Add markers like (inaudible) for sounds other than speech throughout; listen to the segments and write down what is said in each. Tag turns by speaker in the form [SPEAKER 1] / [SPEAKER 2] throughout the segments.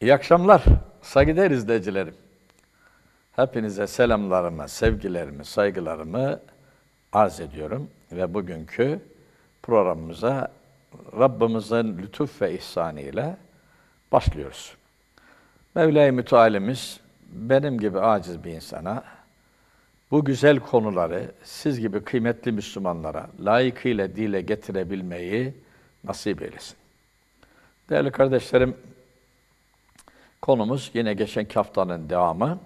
[SPEAKER 1] İyi akşamlar saygıdeğer izleyicilerim. Hepinize selamlarımı, sevgilerimi, saygılarımı arz ediyorum ve bugünkü programımıza Rabbimizin lütuf ve ihsanıyla başlıyoruz. Mevla-i Mütealimiz benim gibi aciz bir insana bu güzel konuları siz gibi kıymetli Müslümanlara layıkıyla dile getirebilmeyi nasip eylesin. Değerli kardeşlerim, Konumuz yine geçen haftanın devamı.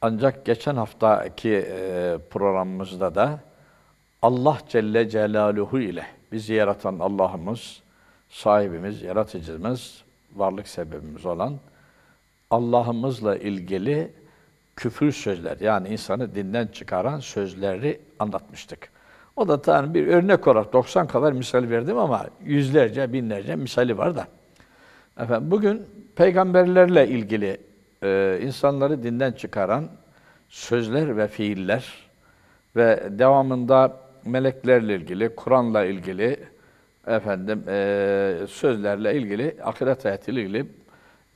[SPEAKER 1] Ancak geçen haftaki e, programımızda da Allah Celle Celaluhu ile bizi yaratan Allah'ımız, sahibimiz, yaratıcımız, varlık sebebimiz olan Allah'ımızla ilgili küfür sözler yani insanı dinden çıkaran sözleri anlatmıştık. O da tabii hani bir örnek olarak 90 kadar misal verdim ama yüzlerce, binlerce misali var da. Efendim bugün peygamberlerle ilgili e, insanları dinden çıkaran sözler ve fiiller ve devamında meleklerle ilgili, Kur'an'la ilgili, efendim e, sözlerle ilgili, ahiret hayatıyla ilgili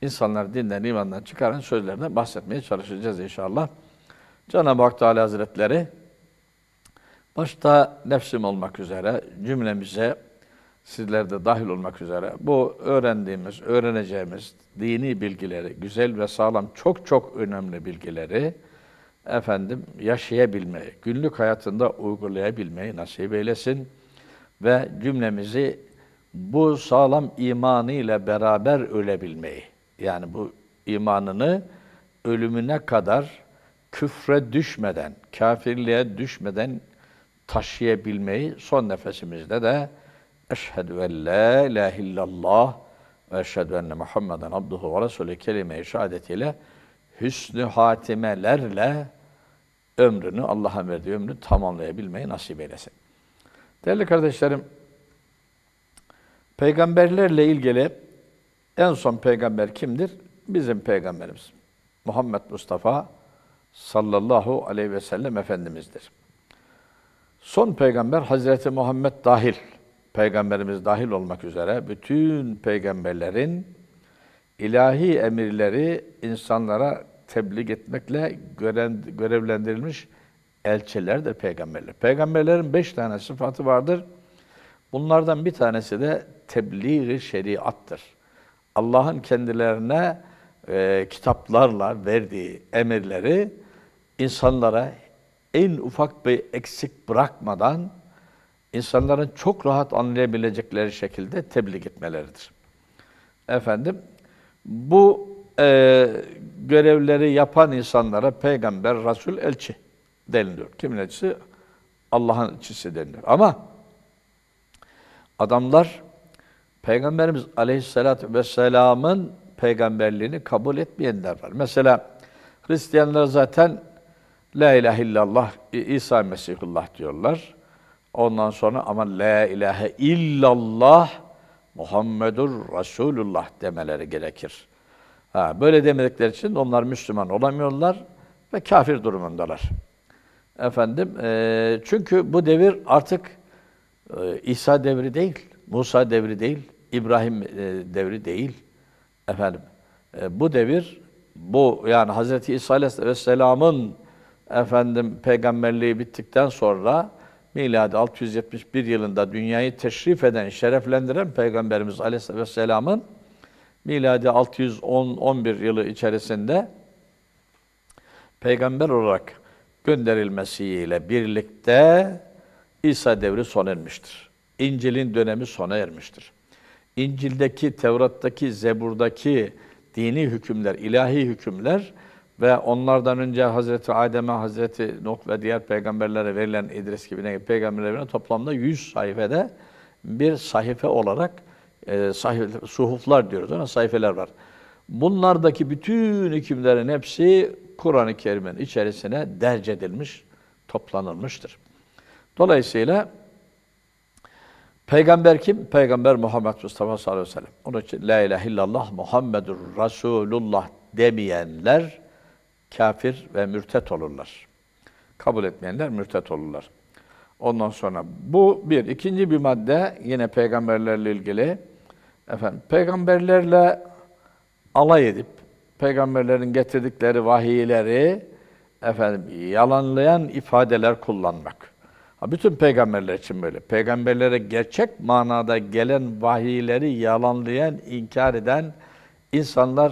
[SPEAKER 1] insanları dinden, imandan çıkaran sözlerden bahsetmeye çalışacağız inşallah. Cenab-ı Hak Teala Hazretleri başta nefsim olmak üzere cümlemize sizler de dahil olmak üzere bu öğrendiğimiz, öğreneceğimiz dini bilgileri, güzel ve sağlam çok çok önemli bilgileri efendim yaşayabilmeyi, günlük hayatında uygulayabilmeyi nasip eylesin ve cümlemizi bu sağlam imanı ile beraber ölebilmeyi, yani bu imanını ölümüne kadar küfre düşmeden, kafirliğe düşmeden taşıyabilmeyi son nefesimizde de Eşhedü en la ilahe illallah ve eşhedü enne Muhammeden abduhu ve resulü kelime-i şehadetiyle hüsnü hatimelerle ömrünü, Allah'a verdiği ömrü tamamlayabilmeyi nasip eylesin. Değerli kardeşlerim, peygamberlerle ilgili en son peygamber kimdir? Bizim peygamberimiz. Muhammed Mustafa sallallahu aleyhi ve sellem Efendimiz'dir. Son peygamber Hazreti Muhammed dahil peygamberimiz dahil olmak üzere bütün peygamberlerin ilahi emirleri insanlara tebliğ etmekle görevlendirilmiş elçiler de peygamberler. Peygamberlerin beş tane sıfatı vardır. Bunlardan bir tanesi de tebliğ-i şeriattır. Allah'ın kendilerine e, kitaplarla verdiği emirleri insanlara en ufak bir eksik bırakmadan insanların çok rahat anlayabilecekleri şekilde tebliğ etmeleridir. Efendim, bu e, görevleri yapan insanlara peygamber, rasul, elçi deniliyor. Kimin elçisi? Allah'ın elçisi deniliyor. Ama adamlar Peygamberimiz Aleyhisselatü Vesselam'ın peygamberliğini kabul etmeyenler var. Mesela Hristiyanlar zaten La ilahe illallah, İsa Mesihullah diyorlar. Ondan sonra ama la ilahe illallah Muhammedur Resulullah demeleri gerekir. Ha, böyle demedikleri için onlar Müslüman olamıyorlar ve kafir durumundalar. Efendim, e, çünkü bu devir artık e, İsa devri değil, Musa devri değil, İbrahim e, devri değil. Efendim, e, bu devir bu yani Hazreti İsa Aleyhisselam'ın efendim peygamberliği bittikten sonra miladi 671 yılında dünyayı teşrif eden, şereflendiren Peygamberimiz Aleyhisselam'ın miladi 610-11 yılı içerisinde peygamber olarak gönderilmesiyle birlikte İsa devri sona ermiştir. İncil'in dönemi sona ermiştir. İncil'deki, Tevrat'taki, Zebur'daki dini hükümler, ilahi hükümler ve onlardan önce Hazreti Adem'e, Hazreti Nuh ve diğer peygamberlere verilen İdris gibi peygamberlerine toplamda 100 sayfede bir sayfa olarak e, sahife, suhuflar diyoruz ona sayfeler var. Bunlardaki bütün hükümlerin hepsi Kur'an-ı Kerim'in içerisine derc edilmiş, toplanılmıştır. Dolayısıyla Peygamber kim? Peygamber Muhammed Mustafa sallallahu aleyhi ve sellem. Onun için La ilahe illallah Muhammedur Resulullah demeyenler kafir ve mürtet olurlar. Kabul etmeyenler mürtet olurlar. Ondan sonra bu bir. ikinci bir madde yine peygamberlerle ilgili. Efendim, peygamberlerle alay edip, peygamberlerin getirdikleri vahiyleri efendim yalanlayan ifadeler kullanmak. Ha, bütün peygamberler için böyle. Peygamberlere gerçek manada gelen vahiyleri yalanlayan, inkar eden insanlar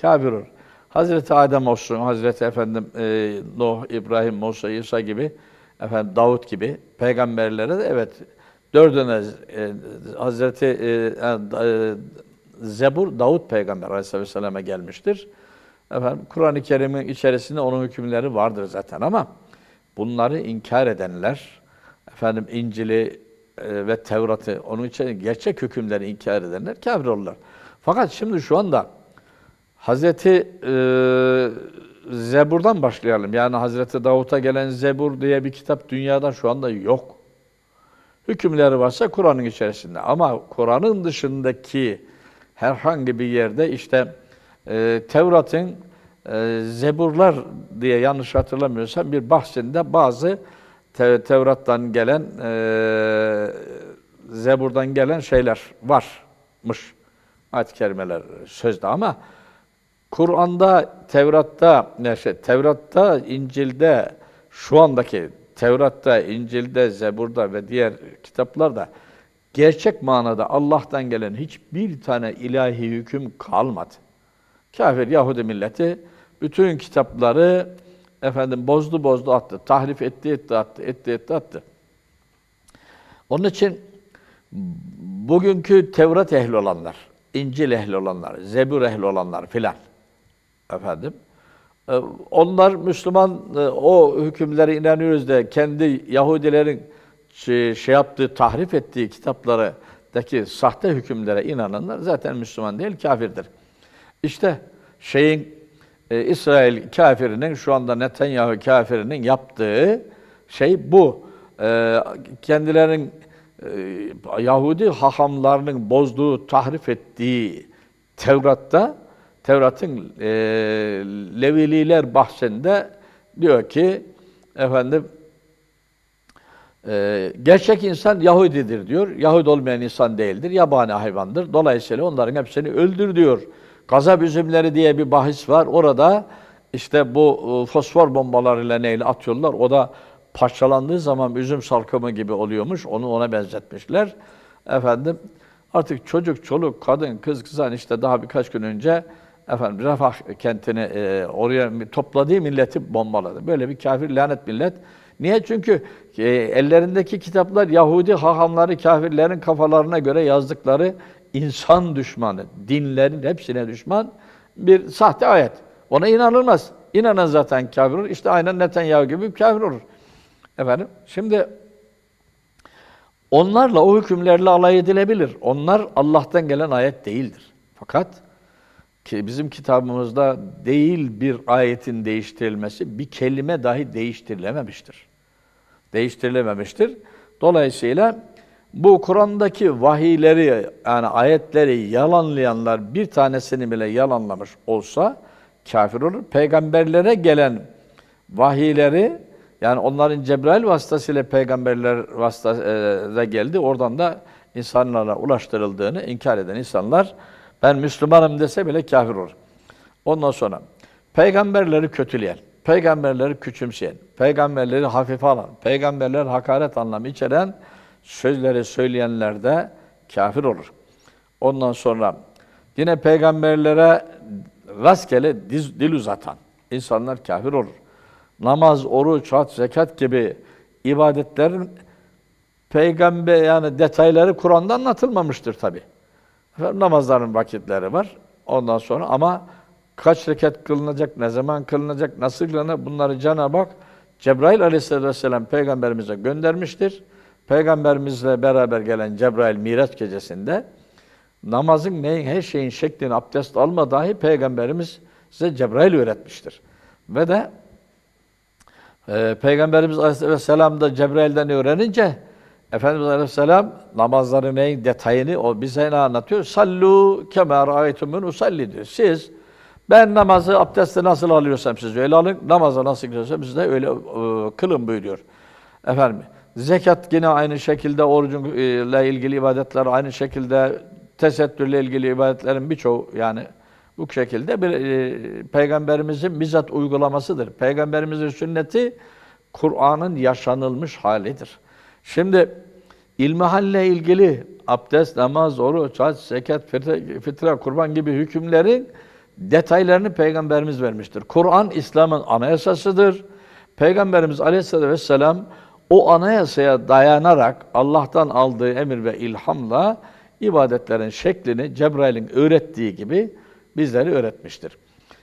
[SPEAKER 1] kafir olur. Hazreti Adem olsun, Hazreti efendim e, Nuh, İbrahim, Musa, İsa gibi, efendim Davut gibi peygamberlere de evet dördüne e, Hazreti e, e, Zebur Davut peygamber Aleyhisselam'a gelmiştir. Efendim Kur'an-ı Kerim'in içerisinde onun hükümleri vardır zaten ama bunları inkar edenler efendim İncil'i e, ve Tevrat'ı onun için gerçek hükümleri inkar edenler kafir olurlar. Fakat şimdi şu anda Hazreti e, Zebur'dan başlayalım. Yani Hazreti Davut'a gelen Zebur diye bir kitap dünyada şu anda yok. Hükümleri varsa Kur'an'ın içerisinde ama Kur'an'ın dışındaki herhangi bir yerde işte e, Tevrat'ın e, Zeburlar diye yanlış hatırlamıyorsam bir bahsinde bazı te Tevrat'tan gelen e, Zebur'dan gelen şeyler varmış. Ayet-i kerimeler sözde ama Kur'an'da, Tevrat'ta, neşe, Tevrat'ta, İncil'de, şu andaki Tevrat'ta, İncil'de, Zebur'da ve diğer kitaplarda gerçek manada Allah'tan gelen hiçbir tane ilahi hüküm kalmadı. Kafir Yahudi milleti bütün kitapları efendim bozdu bozdu attı, tahrif etti etti attı, etti etti attı. Onun için bugünkü Tevrat ehli olanlar, İncil ehli olanlar, Zebur ehli olanlar filan Efendim. Ee, onlar Müslüman e, o hükümlere inanıyoruz da kendi Yahudilerin e, şey yaptığı, tahrif ettiği kitaplardaki sahte hükümlere inananlar zaten Müslüman değil, kafirdir. İşte şeyin e, İsrail kafirinin şu anda Netanyahu kafirinin yaptığı şey bu. E, kendilerinin Yahudi hahamlarının bozduğu, tahrif ettiği Tevrat'ta Tevrat'ın e, Levililer bahsinde diyor ki efendim e, gerçek insan Yahudidir diyor. Yahudi olmayan insan değildir. Yabani hayvandır. Dolayısıyla onların hepsini öldür diyor. Gazap üzümleri diye bir bahis var. Orada işte bu e, fosfor bombalarıyla neyle atıyorlar. O da parçalandığı zaman üzüm salkımı gibi oluyormuş. Onu ona benzetmişler. Efendim artık çocuk, çoluk, kadın, kız, kızan işte daha birkaç gün önce efendim Refah kentini e, oraya topladığı milleti bombaladı. Böyle bir kafir lanet millet. Niye? Çünkü e, ellerindeki kitaplar Yahudi hahamları kafirlerin kafalarına göre yazdıkları insan düşmanı, dinlerin hepsine düşman bir sahte ayet. Ona inanılmaz. İnanan zaten kafir olur. İşte aynen Netanyahu gibi kafir olur. Efendim, şimdi onlarla o hükümlerle alay edilebilir. Onlar Allah'tan gelen ayet değildir. Fakat ki bizim kitabımızda değil bir ayetin değiştirilmesi, bir kelime dahi değiştirilememiştir. Değiştirilememiştir. Dolayısıyla bu Kur'an'daki vahiyleri yani ayetleri yalanlayanlar bir tanesini bile yalanlamış olsa kafir olur. Peygamberlere gelen vahiyleri yani onların Cebrail vasıtasıyla peygamberler vasıtasıyla e, geldi. Oradan da insanlara ulaştırıldığını inkar eden insanlar ben Müslümanım dese bile kafir olur. Ondan sonra peygamberleri kötüleyen, peygamberleri küçümseyen, peygamberleri hafife alan, peygamberler hakaret anlamı içeren sözleri söyleyenler de kafir olur. Ondan sonra yine peygamberlere rastgele diz, dil uzatan insanlar kafir olur. Namaz, oruç, hat, zekat gibi ibadetlerin peygamber yani detayları Kur'an'da anlatılmamıştır tabi. Efendim, namazların vakitleri var. Ondan sonra ama kaç rekat kılınacak, ne zaman kılınacak, nasıl kılınacak bunları Cenab-ı Hak Cebrail aleyhissalatü peygamberimize göndermiştir. Peygamberimizle beraber gelen Cebrail Miraç gecesinde namazın neyin, her şeyin şeklini abdest alma dahi Peygamberimiz size Cebrail öğretmiştir. Ve de e, Peygamberimiz Aleyhisselam da Cebrail'den öğrenince Efendimiz Aleyhisselam namazların en detayını o bize ne anlatıyor? Sallu kemer ayetumun usalli diyor. Siz ben namazı abdesti nasıl alıyorsam siz öyle alın, namazı nasıl kılıyorsam siz de öyle e, kılın buyuruyor. Efendim zekat yine aynı şekilde orucunla e, ilgili ibadetler aynı şekilde tesettürle ilgili ibadetlerin birçoğu yani bu şekilde bir e, peygamberimizin bizzat uygulamasıdır. Peygamberimizin sünneti Kur'an'ın yaşanılmış halidir. Şimdi ilmihalle ilgili abdest, namaz, oruç, hac, zekat, fitre, fitre, kurban gibi hükümlerin detaylarını Peygamberimiz vermiştir. Kur'an İslam'ın anayasasıdır. Peygamberimiz Aleyhisselatü Vesselam o anayasaya dayanarak Allah'tan aldığı emir ve ilhamla ibadetlerin şeklini Cebrail'in öğrettiği gibi bizleri öğretmiştir.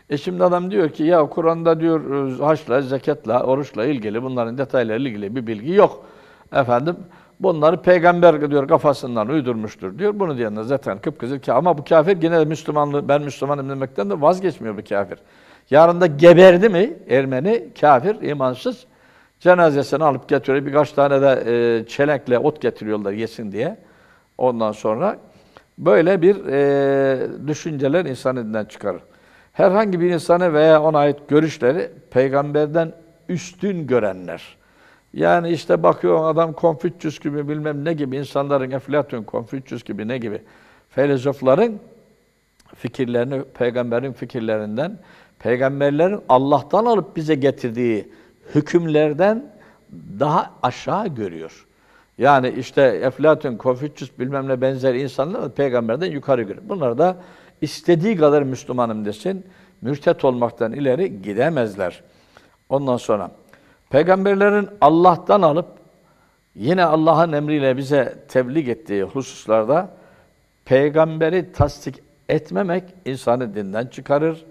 [SPEAKER 1] E şimdi adam diyor ki ya Kur'an'da diyor e, haçla, zekatla, oruçla ilgili bunların detaylarıyla ilgili bir bilgi yok. Efendim bunları peygamber diyor kafasından uydurmuştur diyor. Bunu diyenler zaten kıpkızıl ki ama bu kafir gene de Müslümanlığı ben Müslümanım demekten de vazgeçmiyor bu kafir. Yarın da geberdi mi Ermeni kafir imansız cenazesini alıp getiriyor. Birkaç tane de e, çelenkle ot getiriyorlar yesin diye. Ondan sonra böyle bir e, düşünceler insan elinden çıkarır. Herhangi bir insana veya ona ait görüşleri peygamberden üstün görenler yani işte bakıyor adam Konfüçyüs gibi bilmem ne gibi insanların Eflatun, Konfüçyüs gibi ne gibi filozofların fikirlerini peygamberin fikirlerinden, peygamberlerin Allah'tan alıp bize getirdiği hükümlerden daha aşağı görüyor. Yani işte Eflatun, Konfüçyüs bilmem ne benzer insanlar da peygamberden yukarı görüyor. Bunlar da istediği kadar Müslümanım desin, mürtet olmaktan ileri gidemezler. Ondan sonra Peygamberlerin Allah'tan alıp yine Allah'ın emriyle bize tebliğ ettiği hususlarda peygamberi tasdik etmemek insanı dinden çıkarır.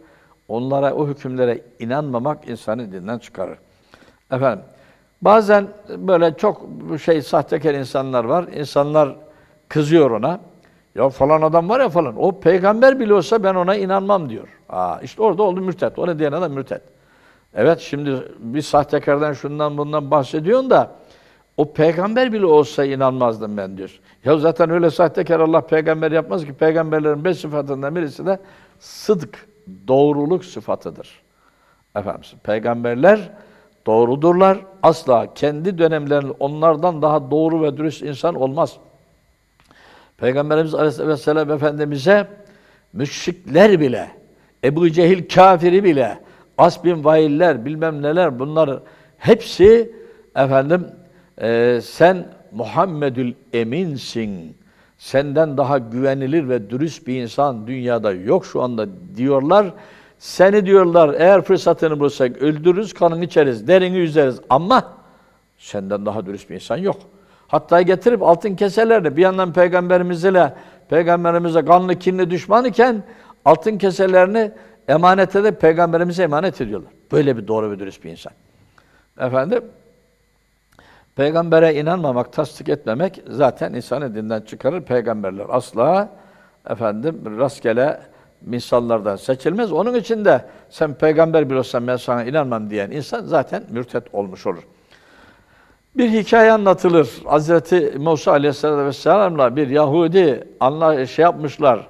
[SPEAKER 1] Onlara o hükümlere inanmamak insanı dinden çıkarır. Efendim bazen böyle çok şey sahtekar insanlar var. İnsanlar kızıyor ona. Ya falan adam var ya falan. O peygamber bile olsa ben ona inanmam diyor. Aa işte orada oldu mürtet. Ona diyen adam mürtet. Evet şimdi bir sahtekardan şundan bundan bahsediyorsun da o peygamber bile olsa inanmazdım ben diyor. Ya zaten öyle sahtekar Allah peygamber yapmaz ki peygamberlerin beş sıfatından birisi de sıdk, doğruluk sıfatıdır. Efendim peygamberler doğrudurlar. Asla kendi dönemlerinde onlardan daha doğru ve dürüst insan olmaz. Peygamberimiz Aleyhisselam Efendimiz'e müşrikler bile, Ebu Cehil kafiri bile, asbin vailler, bilmem neler bunlar hepsi efendim e, sen Muhammedül Emin'sin. Senden daha güvenilir ve dürüst bir insan dünyada yok şu anda diyorlar. Seni diyorlar eğer fırsatını bulsak öldürürüz, kanını içeriz, derini üzeriz ama senden daha dürüst bir insan yok. Hatta getirip altın keselerle bir yandan Peygamberimiz ile peygamberimize kanlı kinli düşman iken altın keselerini Emanete de peygamberimize emanet ediyorlar. Böyle bir doğru ve dürüst bir insan. Efendim, peygambere inanmamak, tasdik etmemek zaten insanı dinden çıkarır. Peygamberler asla efendim rastgele misallardan seçilmez. Onun için de sen peygamber bile olsan ben sana inanmam diyen insan zaten mürtet olmuş olur. Bir hikaye anlatılır. Hazreti Musa Aleyhisselatü Vesselam'la bir Yahudi anla, şey yapmışlar,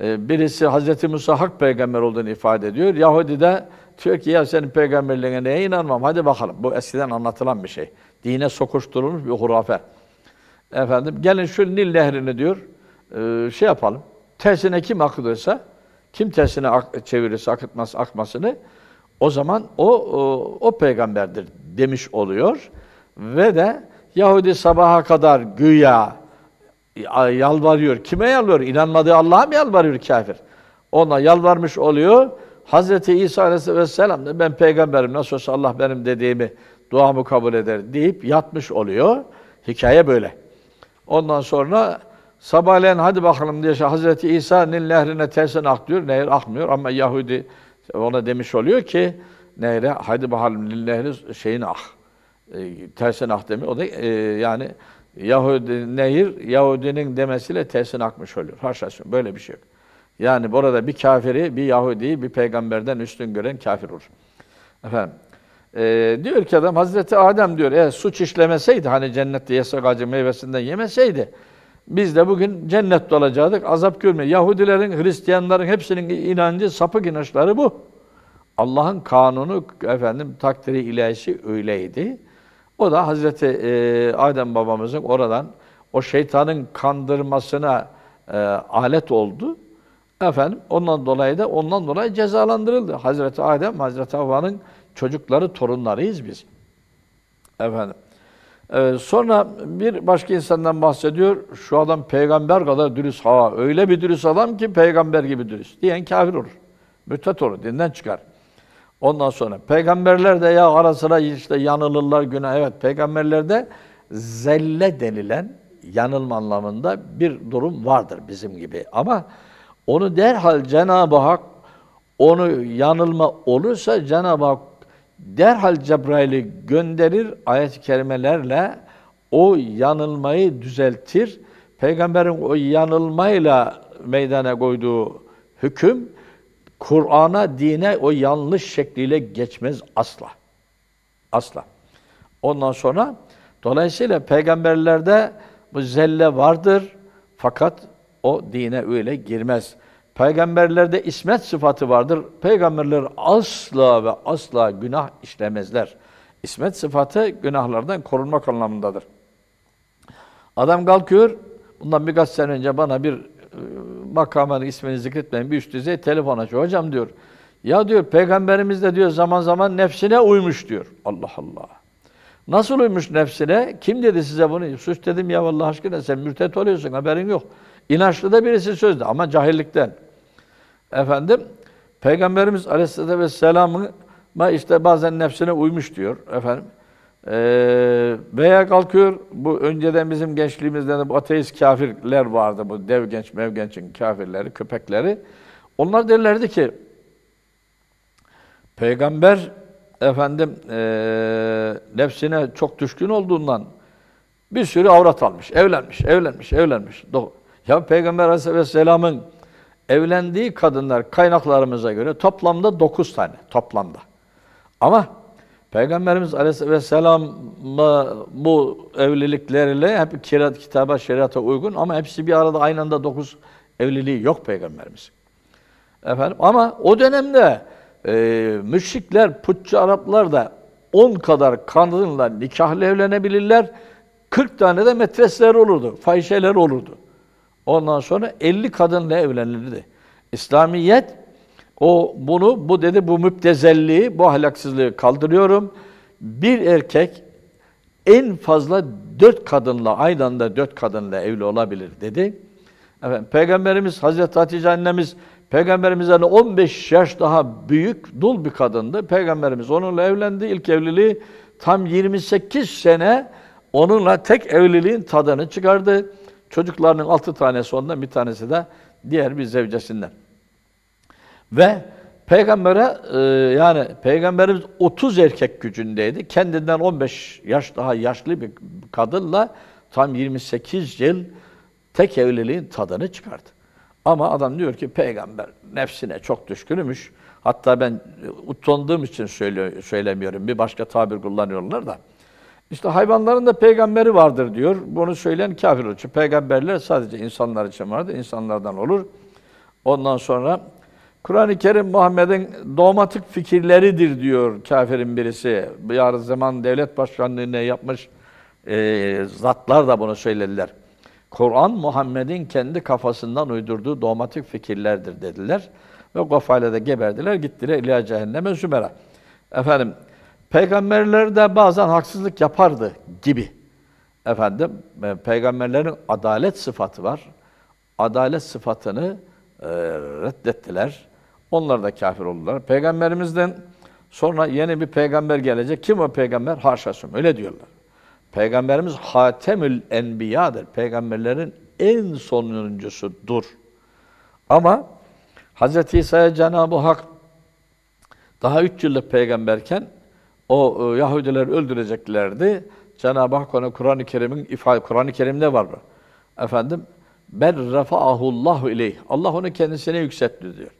[SPEAKER 1] ee, birisi Hz. Musa hak peygamber olduğunu ifade ediyor. Yahudi de diyor ki ya senin peygamberliğine neye inanmam? Hadi bakalım. Bu eskiden anlatılan bir şey. Dine sokuşturulmuş bir hurafe. Efendim gelin şu Nil nehrini diyor e, şey yapalım. Tersine kim akıtırsa, kim tersine ak çevirirse akıtmaz akmasını o zaman o, o o peygamberdir demiş oluyor ve de Yahudi sabaha kadar güya yalvarıyor. Kime yalvarıyor? İnanmadığı Allah'a mı yalvarıyor kafir? Ona yalvarmış oluyor. Hz. İsa Aleyhisselam da ben peygamberim nasıl olsa Allah benim dediğimi duamı kabul eder deyip yatmış oluyor. Hikaye böyle. Ondan sonra sabahleyin hadi bakalım diye Hz. İsa Nil nehrine tersen akıyor. Nehir akmıyor ama Yahudi ona demiş oluyor ki nehre hadi bakalım Nil nehri şeyini ak. E, tersine ak demiyor. O da e, yani Yahudi nehir Yahudinin demesiyle tesin akmış oluyor. Haşa böyle bir şey yok. Yani burada bir kafiri, bir Yahudi'yi bir peygamberden üstün gören kafir olur. Efendim. E, diyor ki adam Hazreti Adem diyor eğer suç işlemeseydi hani cennette yasak ağacı meyvesinden yemeseydi biz de bugün cennette olacaktık. Azap görmeyiz. Yahudilerin, Hristiyanların hepsinin inancı, sapık inançları bu. Allah'ın kanunu efendim takdiri ilahisi öyleydi. O da Hazreti e, Adem babamızın oradan o şeytanın kandırmasına e, alet oldu. Efendim ondan dolayı da ondan dolayı cezalandırıldı. Hazreti Adem, Hazreti Havva'nın çocukları, torunlarıyız biz. Efendim. Ee, sonra bir başka insandan bahsediyor. Şu adam peygamber kadar dürüst. Ha öyle bir dürüst adam ki peygamber gibi dürüst. Diyen kafir olur. Müttet olur, dinden çıkar. Ondan sonra peygamberler de ya ara sıra işte yanılırlar günah. Evet peygamberlerde zelle denilen yanılma anlamında bir durum vardır bizim gibi. Ama onu derhal Cenab-ı Hak onu yanılma olursa Cenab-ı Hak derhal Cebrail'i gönderir ayet-i kerimelerle o yanılmayı düzeltir. Peygamberin o yanılmayla meydana koyduğu hüküm Kur'an'a, dine o yanlış şekliyle geçmez asla. Asla. Ondan sonra dolayısıyla peygamberlerde bu zelle vardır fakat o dine öyle girmez. Peygamberlerde ismet sıfatı vardır. Peygamberler asla ve asla günah işlemezler. İsmet sıfatı günahlardan korunmak anlamındadır. Adam kalkıyor, bundan birkaç sene önce bana bir e, makamını ismini zikretmeyin bir üst düzey telefon açıyor. Hocam diyor ya diyor peygamberimiz de diyor zaman zaman nefsine uymuş diyor. Allah Allah. Nasıl uymuş nefsine? Kim dedi size bunu? suç dedim ya Allah aşkına sen mürtet oluyorsun haberin yok. İnançlı da birisi sözde ama cahillikten. Efendim peygamberimiz Aleyhisselatü Vesselam'a işte bazen nefsine uymuş diyor efendim. Ee, veya kalkıyor, bu önceden bizim gençliğimizde de bu ateist kafirler vardı, bu dev genç, mev gençin kafirleri, köpekleri. Onlar derlerdi ki, Peygamber efendim e, nefsine çok düşkün olduğundan bir sürü avrat almış, evlenmiş, evlenmiş, evlenmiş. Ya Peygamber Aleyhisselam'ın evlendiği kadınlar kaynaklarımıza göre toplamda dokuz tane, toplamda. Ama Peygamberimiz Aleyhisselam'a bu evlilikleriyle hep kirat, kitaba, şeriata uygun ama hepsi bir arada aynı anda dokuz evliliği yok Peygamberimiz. Efendim ama o dönemde e, müşrikler, putçu Araplar da on kadar kadınla nikahla evlenebilirler. 40 tane de metresler olurdu, fahişeler olurdu. Ondan sonra 50 kadınla evlenirdi. İslamiyet o bunu, bu dedi bu müptezelliği, bu ahlaksızlığı kaldırıyorum. Bir erkek en fazla dört kadınla, aynı anda dört kadınla evli olabilir dedi. Efendim, Peygamberimiz Hazreti Hatice annemiz Peygamberimizden hani 15 yaş daha büyük, dul bir kadındı. Peygamberimiz onunla evlendi. İlk evliliği tam 28 sene onunla tek evliliğin tadını çıkardı. Çocuklarının altı tanesi ondan bir tanesi de diğer bir zevcesinden. Ve peygambere e, yani peygamberimiz 30 erkek gücündeydi. Kendinden 15 yaş daha yaşlı bir kadınla tam 28 yıl tek evliliğin tadını çıkardı. Ama adam diyor ki peygamber nefsine çok düşkünmüş. Hatta ben utandığım için söyle, söylemiyorum. Bir başka tabir kullanıyorlar da. İşte hayvanların da peygamberi vardır diyor. Bunu söyleyen kafir olur. Çünkü peygamberler sadece insanlar için vardır. insanlardan olur. Ondan sonra Kur'an-ı Kerim Muhammed'in dogmatik fikirleridir diyor kafirin birisi. Yarın zaman devlet başkanlığını yapmış e, zatlar da bunu söylediler. Kur'an Muhammed'in kendi kafasından uydurduğu dogmatik fikirlerdir dediler. Ve gafale da geberdiler, gittiler ila cehenneme zümera. Efendim, peygamberler de bazen haksızlık yapardı gibi. Efendim, e, peygamberlerin adalet sıfatı var. Adalet sıfatını e, reddettiler. Onlar da kafir oldular. Peygamberimizden sonra yeni bir peygamber gelecek. Kim o peygamber? Haşasım. Öyle diyorlar. Peygamberimiz Hatemül Enbiya'dır. Peygamberlerin en sonuncusudur. Ama Hz. İsa'ya Cenab-ı Hak daha üç yıllık peygamberken o e, Yahudileri öldüreceklerdi. Cenab-ı Hak ona Kur'an-ı Kerim'in ifade Kur'an-ı Kerim'de var bu. Efendim ben rafa'ahullahu ileyh. Allah onu kendisine yükseltti diyor.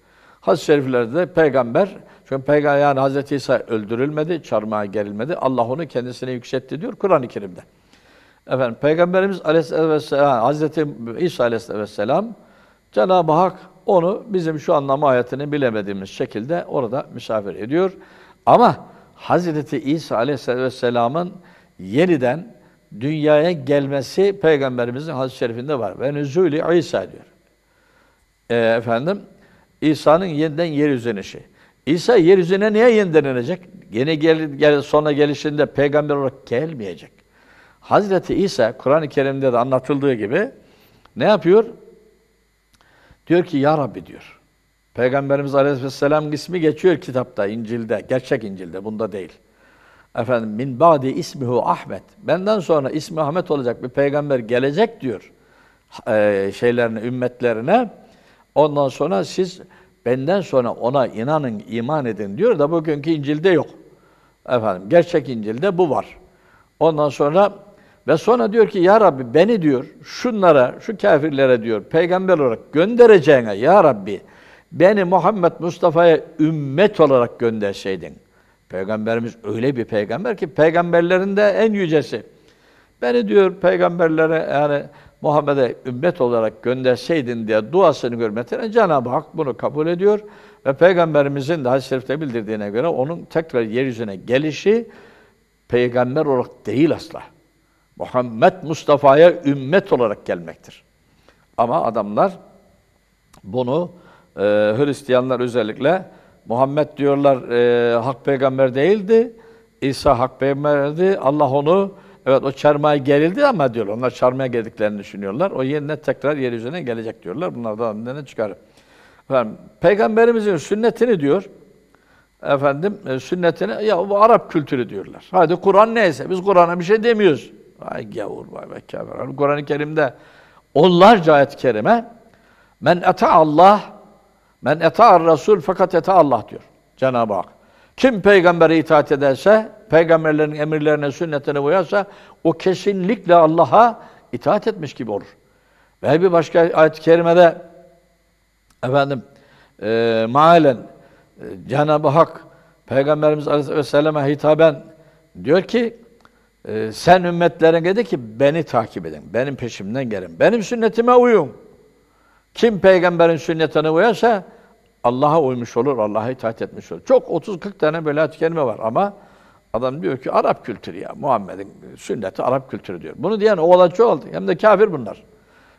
[SPEAKER 1] hadis şeriflerde peygamber, çünkü peygamber yani Hz. İsa öldürülmedi, çarmıha gerilmedi. Allah onu kendisine yükseltti diyor Kur'an-ı Kerim'de. Efendim Peygamberimiz Aleyhisselam Hazreti İsa Aleyhisselam Cenab-ı Hak onu bizim şu anlama ayetini bilemediğimiz şekilde orada misafir ediyor. Ama Hazreti İsa Aleyhisselam'ın yeniden dünyaya gelmesi Peygamberimizin hadis-i şerifinde var. Ve nüzulü İsa diyor. E, efendim, İsa'nın yeniden yeryüzüne şey. İsa yeryüzüne niye yeniden inecek? Yeni gel, gel, sonra gelişinde peygamber olarak gelmeyecek. Hazreti İsa, Kur'an-ı Kerim'de de anlatıldığı gibi ne yapıyor? Diyor ki, Ya Rabbi diyor. Peygamberimiz Aleyhisselam ismi geçiyor kitapta, İncil'de, gerçek İncil'de, bunda değil efendim min ba'di ismihu Ahmet. Benden sonra ismi Ahmet olacak bir peygamber gelecek diyor e, şeylerine, ümmetlerine. Ondan sonra siz benden sonra ona inanın, iman edin diyor da bugünkü İncil'de yok. Efendim gerçek İncil'de bu var. Ondan sonra ve sonra diyor ki ya Rabbi beni diyor şunlara, şu kafirlere diyor peygamber olarak göndereceğine ya Rabbi beni Muhammed Mustafa'ya ümmet olarak gönderseydin. Peygamberimiz öyle bir peygamber ki peygamberlerin de en yücesi. Beni diyor peygamberlere yani Muhammed'e ümmet olarak gönderseydin diye duasını görmesine Cenab-ı Hak bunu kabul ediyor. Ve Peygamberimizin de hadis-i şerifte bildirdiğine göre onun tekrar yeryüzüne gelişi peygamber olarak değil asla. Muhammed Mustafa'ya ümmet olarak gelmektir. Ama adamlar bunu e, Hristiyanlar özellikle Muhammed diyorlar e, hak peygamber değildi. İsa hak peygamberdi. Allah onu evet o çarmıha gerildi ama diyorlar onlar çarmıha geldiklerini düşünüyorlar. O yerine tekrar yeryüzüne gelecek diyorlar. Bunlar da ne çıkar. Efendim, peygamberimizin sünnetini diyor. Efendim e, sünnetini ya bu Arap kültürü diyorlar. Hadi Kur'an neyse biz Kur'an'a bir şey demiyoruz. Ay gavur vay be kafir. Kur'an-ı Kerim'de onlarca ayet-i kerime men ata Allah Men eta'ar Resul fakat eta Allah diyor Cenab-ı Hak. Kim peygambere itaat ederse, peygamberlerin emirlerine, sünnetine uyarsa o kesinlikle Allah'a itaat etmiş gibi olur. Ve bir başka ayet-i kerimede efendim e, maalen e, Cenab-ı Hak Peygamberimiz Aleyhisselam'a hitaben diyor ki e, sen ümmetlerine de ki beni takip edin, benim peşimden gelin, benim sünnetime uyun. Kim peygamberin Sünnetini uyarsa Allah'a uymuş olur, Allah'a itaat etmiş olur. Çok 30-40 tane böyle ayet kelime var ama adam diyor ki Arap kültürü ya Muhammed'in sünneti Arap kültürü diyor. Bunu diyen oğlaçı oldu. Hem de kafir bunlar.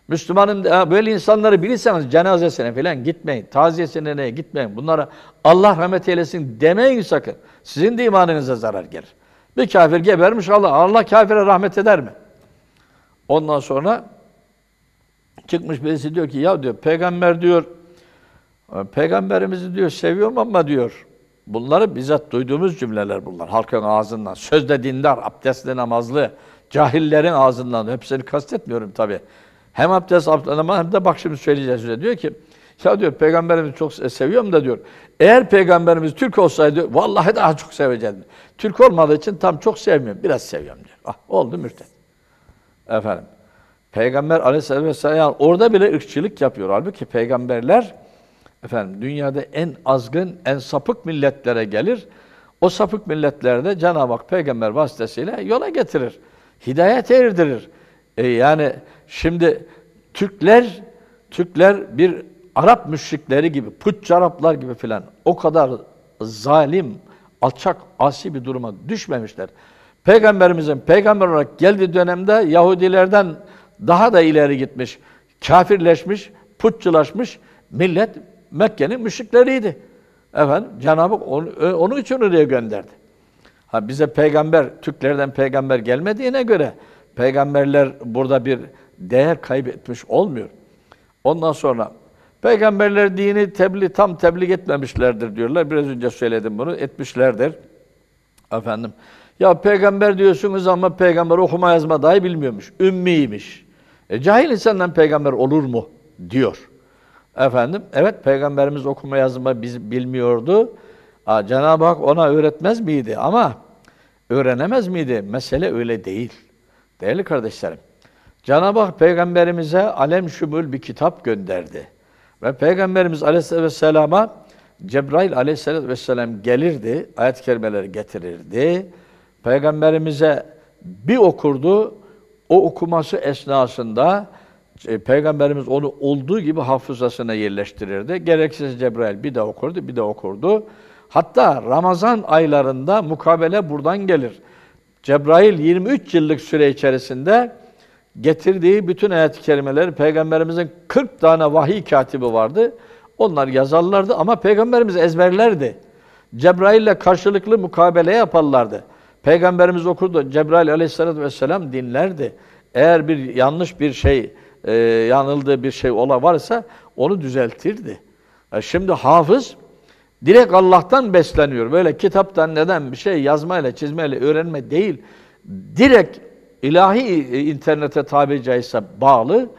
[SPEAKER 1] Müslümanın böyle insanları bilirseniz cenazesine falan gitmeyin, taziyesine neye gitmeyin. Bunlara Allah rahmet eylesin demeyin sakın. Sizin de imanınıza zarar gelir. Bir kafir gebermiş Allah. Allah kafire rahmet eder mi? Ondan sonra çıkmış birisi diyor ki ya diyor peygamber diyor e, peygamberimizi diyor seviyorum ama diyor bunları bizzat duyduğumuz cümleler bunlar halkın ağzından. Sözde dindar, abdestli namazlı, cahillerin ağzından hepsini kastetmiyorum tabi. Hem abdest ama hem de bak şimdi söyleyeceğiz size diyor ki ya diyor peygamberimizi çok e, seviyorum da diyor. Eğer peygamberimiz Türk olsaydı vallahi daha çok seveceğim Türk olmadığı için tam çok sevmiyorum. Biraz seviyorum diyor. Ah oldu mürted. Efendim. Peygamber aleyhisselam vesselam orada bile ırkçılık yapıyor. Halbuki peygamberler efendim dünyada en azgın, en sapık milletlere gelir. O sapık milletlerde de Cenab-ı Hak peygamber vasıtasıyla yola getirir. Hidayet erdirir. E yani şimdi Türkler Türkler bir Arap müşrikleri gibi, putçu Araplar gibi filan o kadar zalim, alçak, asi bir duruma düşmemişler. Peygamberimizin peygamber olarak geldiği dönemde Yahudilerden daha da ileri gitmiş, kafirleşmiş, putçulaşmış millet Mekke'nin müşrikleriydi. Efendim Cenab-ı Hak onu, e, onun için oraya gönderdi. Ha bize peygamber, Türklerden peygamber gelmediğine göre peygamberler burada bir değer kaybetmiş olmuyor. Ondan sonra peygamberler dini tebliğ, tam tebliğ etmemişlerdir diyorlar. Biraz önce söyledim bunu. Etmişlerdir. Efendim. Ya peygamber diyorsunuz ama peygamber okuma yazma dahi bilmiyormuş. Ümmiymiş. E, cahil insandan peygamber olur mu? diyor. Efendim, evet peygamberimiz okuma yazma biz bilmiyordu. Cenab-ı Hak ona öğretmez miydi? Ama öğrenemez miydi? Mesele öyle değil. Değerli kardeşlerim, Cenab-ı Hak peygamberimize alem şumul bir kitap gönderdi. Ve peygamberimiz aleyhisselatü vesselama Cebrail aleyhisselatü vesselam gelirdi, ayet-i kerimeleri getirirdi. Peygamberimize bir okurdu, o okuması esnasında e, Peygamberimiz onu olduğu gibi hafızasına yerleştirirdi. Gereksiz Cebrail bir de okurdu, bir de okurdu. Hatta Ramazan aylarında mukabele buradan gelir. Cebrail 23 yıllık süre içerisinde getirdiği bütün ayet-i kerimeleri Peygamberimizin 40 tane vahiy katibi vardı. Onlar yazarlardı ama Peygamberimiz ezberlerdi. ile karşılıklı mukabele yaparlardı. Peygamberimiz okurdu. Cebrail aleyhissalatü vesselam dinlerdi. Eğer bir yanlış bir şey, e, yanıldığı bir şey ola varsa onu düzeltirdi. E şimdi hafız direkt Allah'tan besleniyor. Böyle kitaptan neden bir şey yazmayla, çizmeyle öğrenme değil. Direkt ilahi e, internete tabi caizse bağlı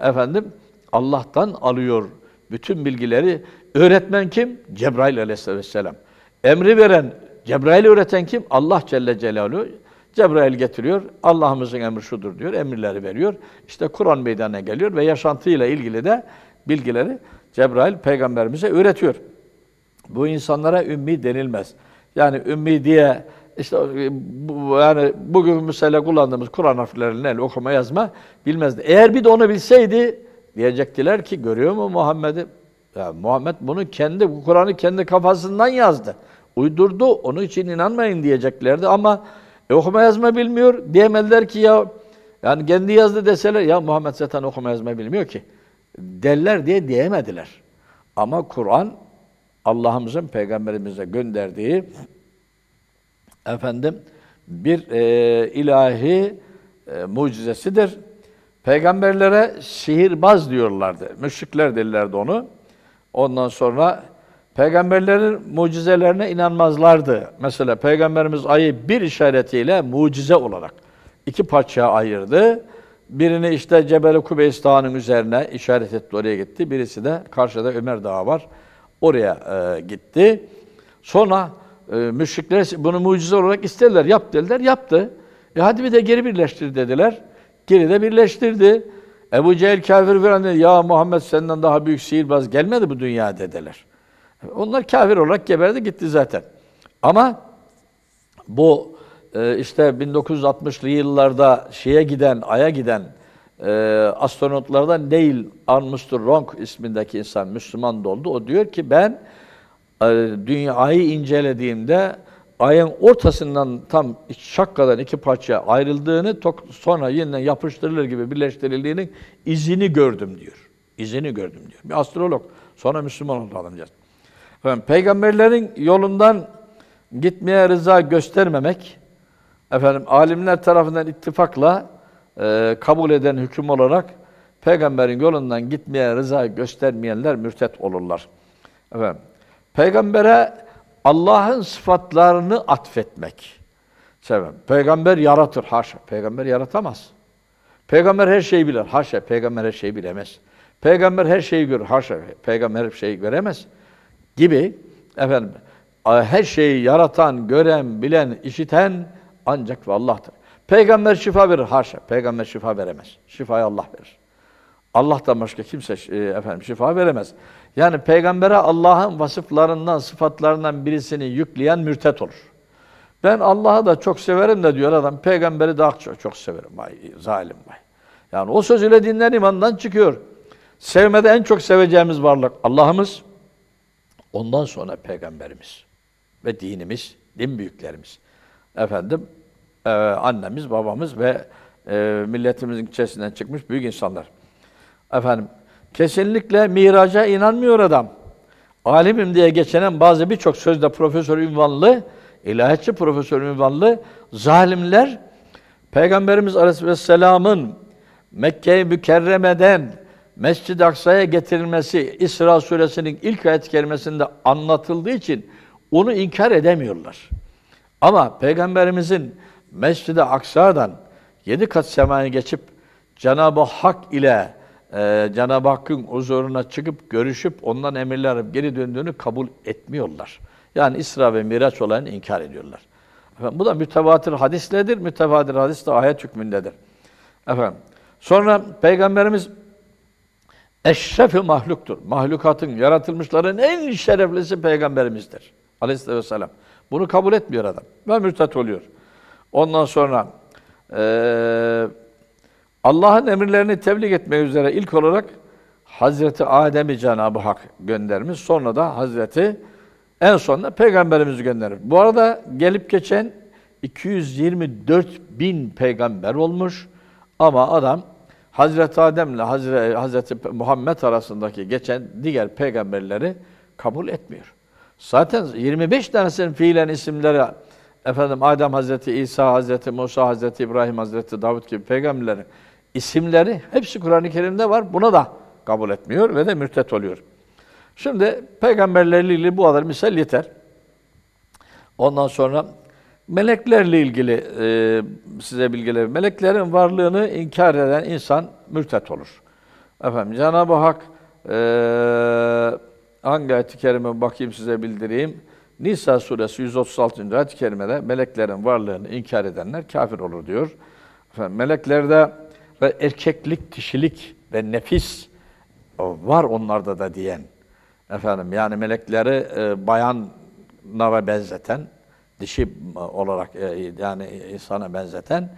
[SPEAKER 1] efendim Allah'tan alıyor bütün bilgileri. Öğretmen kim? Cebrail aleyhisselam. Emri veren Cebrail üreten kim? Allah Celle Celaluhu. Cebrail getiriyor. Allah'ımızın emri şudur diyor. Emirleri veriyor. İşte Kur'an meydana geliyor ve yaşantıyla ilgili de bilgileri Cebrail peygamberimize üretiyor. Bu insanlara ümmi denilmez. Yani ümmi diye işte bu, yani bugün mesela kullandığımız Kur'an harflerinden okuma yazma bilmezdi. Eğer bir de onu bilseydi diyecektiler ki görüyor mu Muhammed'i? Ya Muhammed bunu kendi Kur'an'ı kendi kafasından yazdı uydurdu. Onun için inanmayın diyeceklerdi ama e, okuma yazma bilmiyor. Diyemediler ki ya yani kendi yazdı deseler ya Muhammed zaten okuma yazma bilmiyor ki. Derler diye diyemediler. Ama Kur'an Allah'ımızın peygamberimize gönderdiği efendim bir e, ilahi e, mucizesidir. Peygamberlere sihirbaz diyorlardı. Müşrikler derlerdi onu. Ondan sonra Peygamberlerin mucizelerine inanmazlardı. Mesela Peygamberimiz ayı bir işaretiyle mucize olarak iki parçaya ayırdı. Birini işte Cebel-i Kubeys Dağı'nın üzerine işaret etti, oraya gitti. Birisi de karşıda Ömer Dağı var, oraya e, gitti. Sonra e, müşrikler bunu mucize olarak istediler, yap dediler, yaptı. E hadi bir de geri birleştir dediler. Geri de birleştirdi. Ebu Cehil kafir falan dedi, ya Muhammed senden daha büyük sihirbaz gelmedi bu dünya dediler. Onlar kafir olarak geberdi gitti zaten. Ama bu e, işte 1960'lı yıllarda şeye giden, Ay'a giden e, astronotlardan Neil Armstrong ismindeki insan Müslüman da oldu. O diyor ki ben e, Dünya ayı incelediğimde ayın ortasından tam şakkadan iki parça ayrıldığını sonra yeniden yapıştırılır gibi birleştirildiğinin izini gördüm diyor. İzini gördüm diyor. Bir astrolog. Sonra Müslüman oldu adamcağız. Efendim, peygamberlerin yolundan gitmeye rıza göstermemek, efendim alimler tarafından ittifakla e, kabul eden hüküm olarak peygamberin yolundan gitmeye rıza göstermeyenler mürtet olurlar. Efendim, peygambere Allah'ın sıfatlarını atfetmek. Sebep. Peygamber yaratır. Haşa. Peygamber yaratamaz. Peygamber her şeyi bilir. Haşa. Peygamber her şeyi bilemez. Peygamber her şeyi görür. Haşa. Peygamber her şeyi göremez gibi efendim her şeyi yaratan, gören, bilen, işiten ancak ve Allah'tır. Peygamber şifa verir haşa. Peygamber şifa veremez. Şifayı Allah verir. Allah'tan başka kimse e, efendim şifa veremez. Yani peygambere Allah'ın vasıflarından, sıfatlarından birisini yükleyen mürtet olur. Ben Allah'ı da çok severim de diyor adam, peygamberi daha çok, çok severim. Vay, zalim vay. Yani o söz ile dinler imandan çıkıyor. Sevmede en çok seveceğimiz varlık Allah'ımız. Ondan sonra peygamberimiz ve dinimiz, din büyüklerimiz. Efendim, e, annemiz, babamız ve e, milletimizin içerisinden çıkmış büyük insanlar. Efendim, kesinlikle miraca inanmıyor adam. Alimim diye geçenen bazı birçok sözde profesör ünvanlı, ilahiyatçı profesör ünvanlı zalimler Peygamberimiz Aleyhisselam'ın Mekke-i Mükerreme'den Mescid-i Aksa'ya getirilmesi İsra suresinin ilk ayet kelimesinde anlatıldığı için onu inkar edemiyorlar. Ama Peygamberimizin Mescid-i Aksa'dan yedi kat semaya geçip Cenab-ı Hak ile e, Cenab-ı Hakk'ın huzuruna çıkıp görüşüp ondan emirler alıp geri döndüğünü kabul etmiyorlar. Yani İsra ve Miraç olayını inkar ediyorlar. Efendim, bu da mütevatir hadisledir. Mütevatir hadis de ayet hükmündedir. Efendim, sonra Peygamberimiz eşrefi mahluktur. Mahlukatın, yaratılmışların en şereflisi peygamberimizdir. Aleyhisselatü vesselam. Bunu kabul etmiyor adam. Ve mürtet oluyor. Ondan sonra e, Allah'ın emirlerini tebliğ etmek üzere ilk olarak Hazreti Adem'i Cenab-ı Hak göndermiş. Sonra da Hazreti en sonunda Peygamberimizi gönderir. Bu arada gelip geçen 224 bin peygamber olmuş ama adam Hazreti Adem ile Hazreti, Muhammed arasındaki geçen diğer peygamberleri kabul etmiyor. Zaten 25 tanesinin fiilen isimleri efendim Adem Hazreti İsa Hazreti Musa Hazreti İbrahim Hazreti Davut gibi peygamberlerin isimleri hepsi Kur'an-ı Kerim'de var. Buna da kabul etmiyor ve de mürtet oluyor. Şimdi peygamberlerle ilgili bu kadar misal yeter. Ondan sonra Meleklerle ilgili e, size bilgiler. Meleklerin varlığını inkar eden insan mürtet olur. Efendim Cenab-ı Hak e, hangi ayet-i kerime bakayım size bildireyim. Nisa suresi 136. ayet-i kerimede meleklerin varlığını inkar edenler kafir olur diyor. Efendim, meleklerde ve erkeklik, dişilik ve nefis var onlarda da diyen efendim yani melekleri e, bayana benzeten dişi e, olarak e, yani e, insana benzeten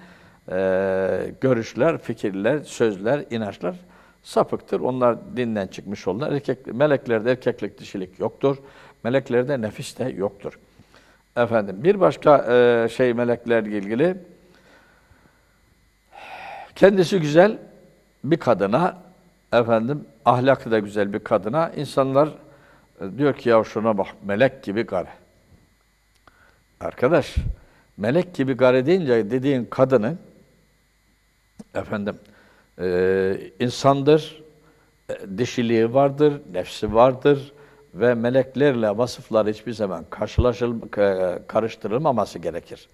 [SPEAKER 1] görüşler, fikirler, sözler, inançlar sapıktır. Onlar dinden çıkmış olurlar. Erkek, meleklerde erkeklik, dişilik yoktur. Meleklerde nefis de yoktur. Efendim bir başka şey meleklerle ilgili kendisi güzel bir kadına efendim ahlakı da güzel bir kadına insanlar diyor ki ya şuna bak melek gibi karı. Arkadaş, melek gibi gare deyince dediğin kadını, efendim, e, insandır, e, dişiliği vardır, nefsi vardır ve meleklerle vasıflar hiçbir zaman karşılaşıl e, karıştırılmaması gerekir.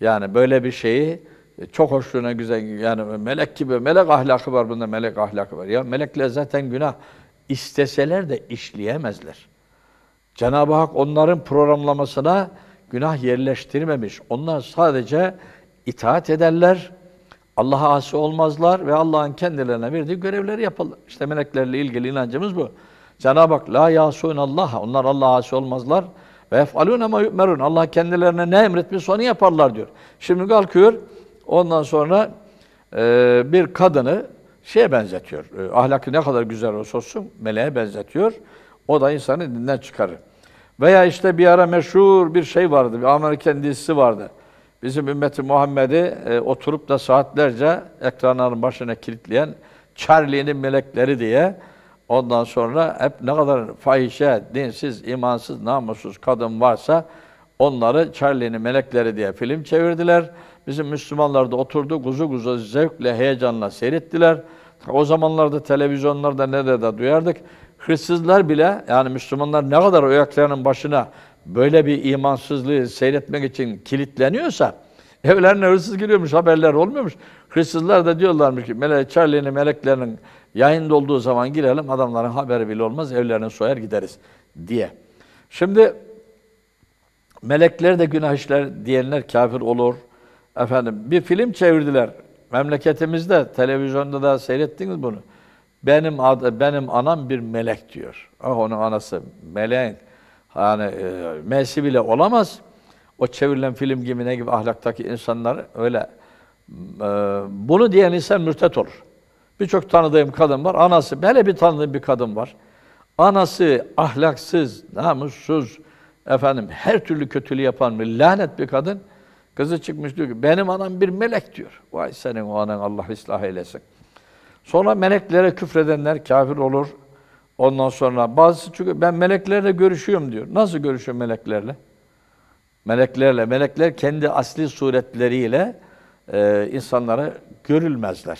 [SPEAKER 1] Yani böyle bir şeyi çok hoşluğuna güzel yani melek gibi melek ahlakı var bunda melek ahlakı var. Ya melekler zaten günah isteseler de işleyemezler. Cenab-ı Hak onların programlamasına günah yerleştirmemiş. Onlar sadece itaat ederler, Allah'a asi olmazlar ve Allah'ın kendilerine verdiği görevleri yaparlar. İşte meleklerle ilgili inancımız bu. Cenab-ı Hak la yasun Allah. Onlar Allah'a asi olmazlar ve efalun ama yu'merun. Allah kendilerine ne emretmiş onu yaparlar diyor. Şimdi kalkıyor. Ondan sonra e, bir kadını şeye benzetiyor. E, ahlakı ne kadar güzel olsa olsun meleğe benzetiyor. O da insanı dinden çıkarır. Veya işte bir ara meşhur bir şey vardı, bir Amerikan dizisi vardı. Bizim ümmeti Muhammed'i e, oturup da saatlerce ekranların başına kilitleyen Charlie'nin melekleri diye ondan sonra hep ne kadar fahişe, dinsiz, imansız, namussuz kadın varsa onları Charlie'nin melekleri diye film çevirdiler. Bizim Müslümanlar da oturdu, kuzu kuzu zevkle, heyecanla seyrettiler. O zamanlarda televizyonlarda ne de duyardık. Hırsızlar bile yani Müslümanlar ne kadar ayaklarının başına böyle bir imansızlığı seyretmek için kilitleniyorsa (laughs) evlerine hırsız giriyormuş haberler olmuyormuş. Hırsızlar da diyorlarmış ki mele, Charlie'nin meleklerinin yayında olduğu zaman girelim adamların haberi bile olmaz evlerine soyar gideriz diye. Şimdi melekler de günah işler diyenler kafir olur. Efendim bir film çevirdiler memleketimizde televizyonda da seyrettiniz bunu. Benim adı, benim anam bir melek diyor. Ah onun anası melek. Yani e, mesi bile olamaz. O çevrilen film gibi ne gibi ahlaktaki insanlar öyle e, bunu diyen insan mürtet olur. Birçok tanıdığım kadın var. Anası, hele bir tanıdığım bir kadın var. Anası ahlaksız, namussuz, efendim her türlü kötülüğü yapan bir lanet bir kadın. Kızı çıkmış diyor ki benim anam bir melek diyor. Vay senin o anan Allah ıslah eylesin. Sonra meleklere küfredenler kafir olur. Ondan sonra bazısı çünkü ben meleklerle görüşüyorum diyor. Nasıl görüşüyor meleklerle? Meleklerle, melekler kendi asli suretleriyle e, insanlara görülmezler.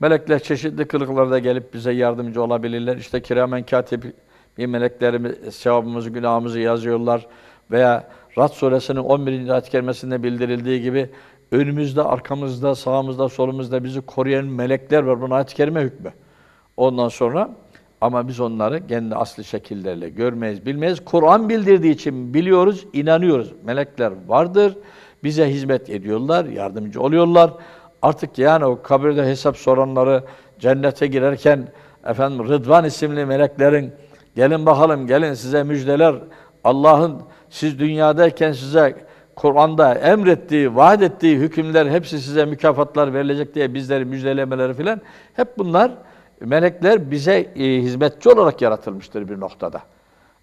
[SPEAKER 1] Melekler çeşitli kılıklarda gelip bize yardımcı olabilirler. İşte kiramen katip bir meleklerimiz sevabımızı, günahımızı yazıyorlar. Veya Rad suresinin 11. ayet kerimesinde bildirildiği gibi önümüzde, arkamızda, sağımızda, solumuzda bizi koruyan melekler var. Buna ayet-i kerime hükmü. Ondan sonra ama biz onları kendi asli şekillerle görmeyiz, bilmeyiz. Kur'an bildirdiği için biliyoruz, inanıyoruz. Melekler vardır, bize hizmet ediyorlar, yardımcı oluyorlar. Artık yani o kabirde hesap soranları cennete girerken efendim Rıdvan isimli meleklerin gelin bakalım gelin size müjdeler Allah'ın siz dünyadayken size Kur'an'da emrettiği, vaat ettiği hükümler hepsi size mükafatlar verilecek diye bizleri müjdelemeleri filan hep bunlar melekler bize e, hizmetçi olarak yaratılmıştır bir noktada.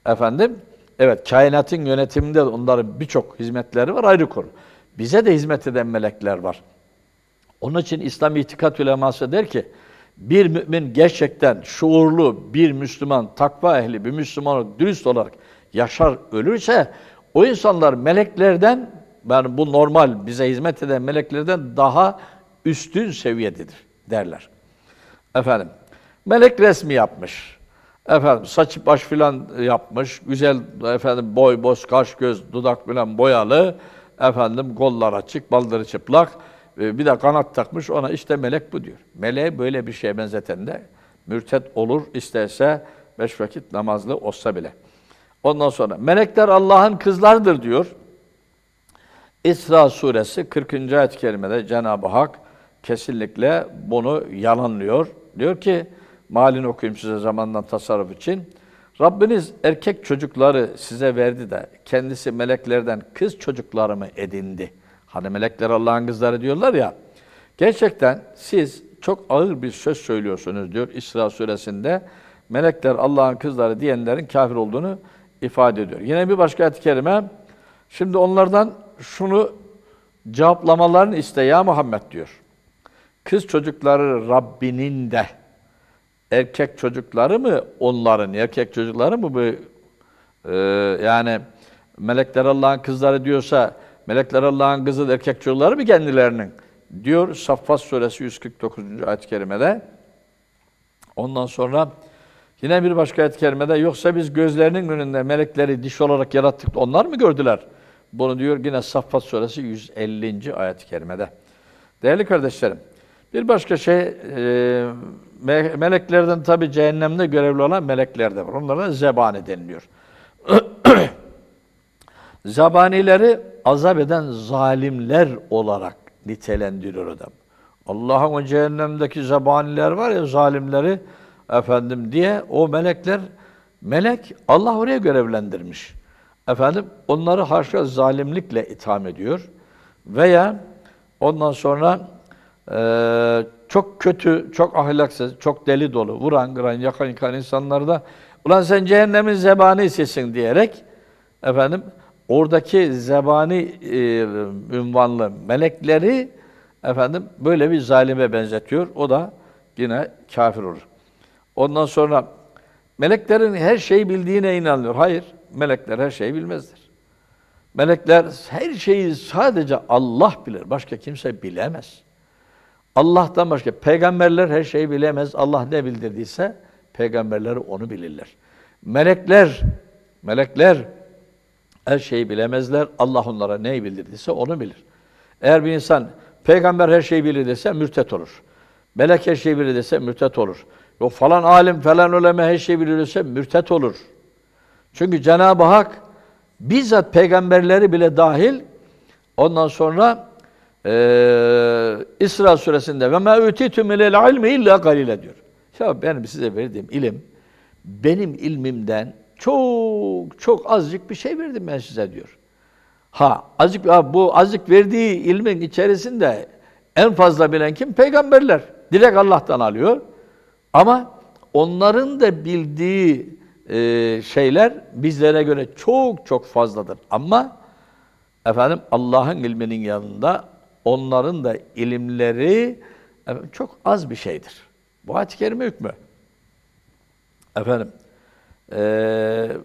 [SPEAKER 1] Efendim evet kainatın yönetiminde onların birçok hizmetleri var ayrı konu. Bize de hizmet eden melekler var. Onun için İslam itikat uleması der ki bir mümin gerçekten şuurlu bir Müslüman, takva ehli bir Müslüman olarak, dürüst olarak yaşar ölürse o insanlar meleklerden, yani bu normal bize hizmet eden meleklerden daha üstün seviyededir derler. Efendim, melek resmi yapmış. Efendim saç baş filan yapmış. Güzel efendim boy, boz, kaş, göz, dudak filan boyalı. Efendim kollar açık, baldırı çıplak. Ee, bir de kanat takmış ona işte melek bu diyor. Meleğe böyle bir şeye benzeten de mürtet olur isterse beş vakit namazlı olsa bile. Ondan sonra melekler Allah'ın kızlardır diyor. İsra suresi 40. ayet-i kerimede Cenab-ı Hak kesinlikle bunu yalanlıyor. Diyor ki, malin okuyayım size zamandan tasarruf için. Rabbiniz erkek çocukları size verdi de kendisi meleklerden kız çocuklarımı edindi. Hani melekler Allah'ın kızları diyorlar ya. Gerçekten siz çok ağır bir söz söylüyorsunuz diyor İsra suresinde. Melekler Allah'ın kızları diyenlerin kafir olduğunu ifade ediyor. Yine bir başka ayet-i kerime, şimdi onlardan şunu cevaplamalarını iste ya Muhammed diyor. Kız çocukları Rabbinin de, erkek çocukları mı onların, erkek çocukları mı bu? Ee, yani melekler Allah'ın kızları diyorsa, melekler Allah'ın kızı erkek çocukları mı kendilerinin? Diyor Saffat Suresi 149. ayet-i kerimede. Ondan sonra Yine bir başka ayet kerimede yoksa biz gözlerinin önünde melekleri diş olarak yarattık onlar mı gördüler? Bunu diyor yine Saffat suresi 150. ayet-i kerimede. Değerli kardeşlerim, bir başka şey e, meleklerden tabi cehennemde görevli olan melekler de var. Onlara zebani deniliyor. (clears throat) Zebanileri azap eden zalimler olarak nitelendiriyor adam. Allah'ın o cehennemdeki zebaniler var ya zalimleri efendim diye o melekler melek Allah oraya görevlendirmiş. Efendim onları haşa zalimlikle itham ediyor veya ondan sonra e, çok kötü, çok ahlaksız, çok deli dolu, vuran, kıran, yakan, yıkan insanlar da ulan sen cehennemin zebanisisin diyerek efendim oradaki zebani e, ünvanlı melekleri efendim böyle bir zalime benzetiyor. O da yine kafir olur. Ondan sonra meleklerin her şeyi bildiğine inanılıyor. Hayır, melekler her şeyi bilmezler. Melekler her şeyi sadece Allah bilir. Başka kimse bilemez. Allah'tan başka peygamberler her şeyi bilemez. Allah ne bildirdiyse peygamberler onu bilirler. Melekler melekler her şeyi bilemezler. Allah onlara neyi bildirdiyse onu bilir. Eğer bir insan peygamber her şeyi bilir dese mürtet olur. Melek her şeyi bilir dese mürtet olur o falan alim falan öleme her şey bilirse mürtet olur. Çünkü Cenab-ı Hak bizzat peygamberleri bile dahil ondan sonra e, İsra suresinde ve ma utitum ilel ilmi illa galile diyor. Ya benim size verdiğim ilim benim ilmimden çok çok azıcık bir şey verdim ben size diyor. Ha azıcık bu azıcık verdiği ilmin içerisinde en fazla bilen kim? Peygamberler. Direkt Allah'tan alıyor. Ama onların da bildiği e, şeyler bizlere göre çok çok fazladır. Ama efendim Allah'ın ilminin yanında onların da ilimleri efendim, çok az bir şeydir. Bu ayet-i kerime hükmü. Efendim, e,